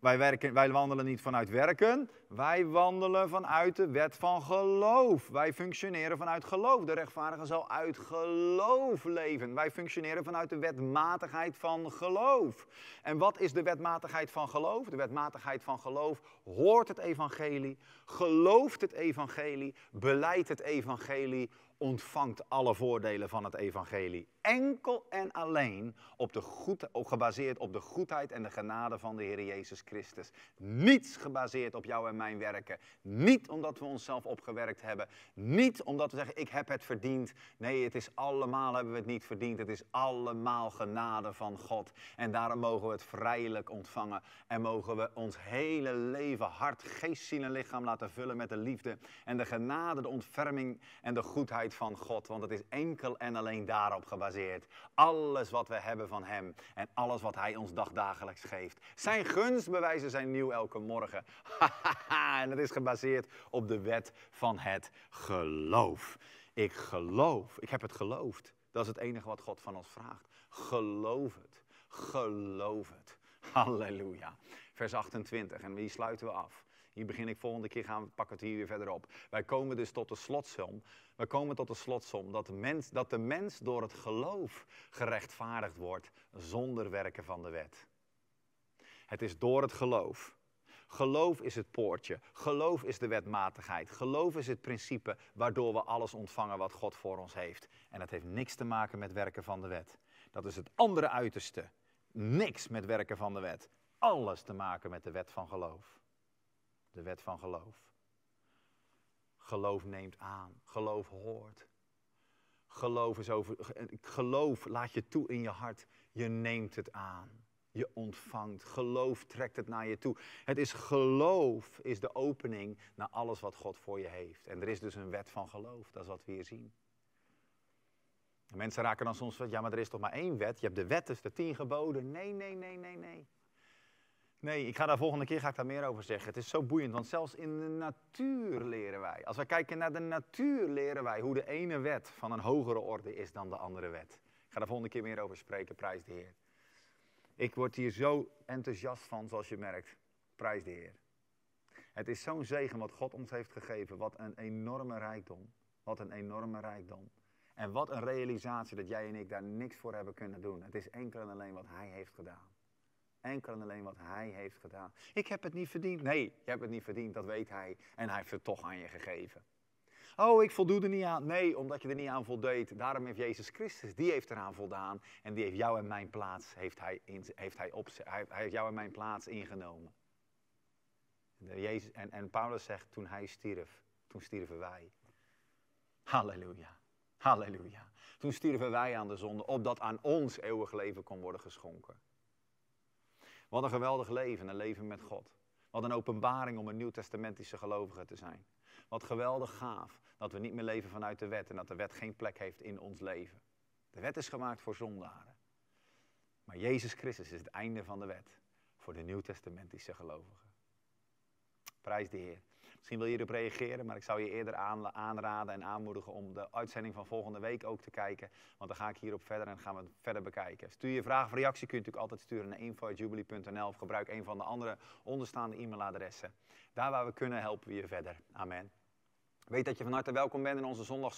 wij, werken, wij wandelen niet vanuit werken, wij wandelen vanuit de wet van geloof. Wij functioneren vanuit geloof. De rechtvaardige zal uit geloof leven. Wij functioneren vanuit de wetmatigheid van geloof. En wat is de wetmatigheid van geloof? De wetmatigheid van geloof hoort het evangelie, gelooft het evangelie, beleidt het evangelie, ontvangt alle voordelen van het evangelie enkel en alleen op de goed, gebaseerd op de goedheid en de genade van de Heer Jezus Christus. Niets gebaseerd op jou en mijn werken. Niet omdat we onszelf opgewerkt hebben. Niet omdat we zeggen, ik heb het verdiend. Nee, het is allemaal hebben we het niet verdiend. Het is allemaal genade van God. En daarom mogen we het vrijelijk ontvangen. En mogen we ons hele leven, hart, geest, ziel en lichaam laten vullen met de liefde. En de genade, de ontferming en de goedheid van God. Want het is enkel en alleen daarop gebaseerd alles wat we hebben van Hem en alles wat Hij ons dagdagelijks geeft. Zijn gunstbewijzen zijn nieuw elke morgen. [laughs] en dat is gebaseerd op de wet van het geloof. Ik geloof, ik heb het geloofd. Dat is het enige wat God van ons vraagt. Geloof het, geloof het. Halleluja. Vers 28 en die sluiten we af. Hier begin ik volgende keer, gaan we, pakken het hier weer verder op. Wij komen dus tot de slotsom. Wij komen tot de slotsom dat de, mens, dat de mens door het geloof gerechtvaardigd wordt zonder werken van de wet. Het is door het geloof. Geloof is het poortje. Geloof is de wetmatigheid. Geloof is het principe waardoor we alles ontvangen wat God voor ons heeft. En dat heeft niks te maken met werken van de wet. Dat is het andere uiterste. Niks met werken van de wet. Alles te maken met de wet van geloof. De wet van geloof. Geloof neemt aan. Geloof hoort. Geloof, is over, geloof laat je toe in je hart. Je neemt het aan. Je ontvangt. Geloof trekt het naar je toe. Het is geloof is de opening naar alles wat God voor je heeft. En er is dus een wet van geloof. Dat is wat we hier zien. mensen raken dan soms van, ja, maar er is toch maar één wet. Je hebt de wet, dus de tien geboden. Nee, nee, nee, nee, nee. Nee, ik ga daar volgende keer ga ik daar meer over zeggen. Het is zo boeiend, want zelfs in de natuur leren wij. Als we kijken naar de natuur leren wij hoe de ene wet van een hogere orde is dan de andere wet. Ik ga daar volgende keer meer over spreken, prijs de Heer. Ik word hier zo enthousiast van, zoals je merkt. Prijs de Heer. Het is zo'n zegen wat God ons heeft gegeven. Wat een enorme rijkdom. Wat een enorme rijkdom. En wat een realisatie dat jij en ik daar niks voor hebben kunnen doen. Het is enkel en alleen wat Hij heeft gedaan enkel en alleen wat Hij heeft gedaan. Ik heb het niet verdiend. Nee, je hebt het niet verdiend, dat weet Hij. En Hij heeft het toch aan je gegeven. Oh, ik voldoe er niet aan. Nee, omdat je er niet aan voldeed. Daarom heeft Jezus Christus, die heeft eraan voldaan. En die heeft jou en mijn plaats, heeft hij, in, heeft hij, op, hij, heeft jou en mijn plaats ingenomen. Eh, Jezus, en, en Paulus zegt, toen hij stierf, toen stierven wij. Halleluja. Halleluja. Toen stierven wij aan de zonde, opdat aan ons eeuwig leven kon worden geschonken. Wat een geweldig leven, een leven met God. Wat een openbaring om een nieuwtestamentische gelovige te zijn. Wat geweldig gaaf dat we niet meer leven vanuit de wet en dat de wet geen plek heeft in ons leven. De wet is gemaakt voor zondaren. Maar Jezus Christus is het einde van de wet voor de nieuwtestamentische gelovigen. Prijs de Heer. Misschien wil je erop reageren, maar ik zou je eerder aan, aanraden en aanmoedigen om de uitzending van volgende week ook te kijken. Want dan ga ik hierop verder en gaan we het verder bekijken. Stuur je vraag of reactie kun je natuurlijk altijd sturen naar info.jubilee.nl of gebruik een van de andere onderstaande e-mailadressen. Daar waar we kunnen helpen we je verder. Amen. Weet dat je van harte welkom bent in onze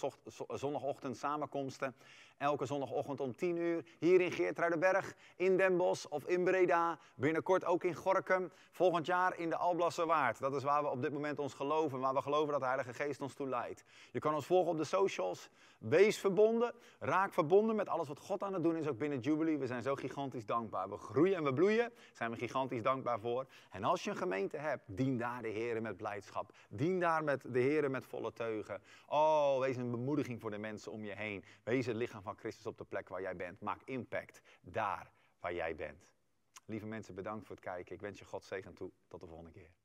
zondagochtend samenkomsten. Elke zondagochtend om 10 uur hier in Geertruidenberg, in Den Bosch of in Breda. Binnenkort ook in Gorkum. Volgend jaar in de Alblasse Waard. Dat is waar we op dit moment ons geloven, waar we geloven dat de Heilige Geest ons toe leidt. Je kan ons volgen op de socials. Wees verbonden, raak verbonden met alles wat God aan het doen is, ook binnen Jubilee. We zijn zo gigantisch dankbaar. We groeien en we bloeien, zijn we gigantisch dankbaar voor. En als je een gemeente hebt, dien daar de Heeren met blijdschap. Dien daar met de Heeren met volle volle teugen. Oh, wees een bemoediging voor de mensen om je heen. Wees het lichaam van Christus op de plek waar jij bent. Maak impact daar waar jij bent. Lieve mensen, bedankt voor het kijken. Ik wens je God zegen toe. Tot de volgende keer.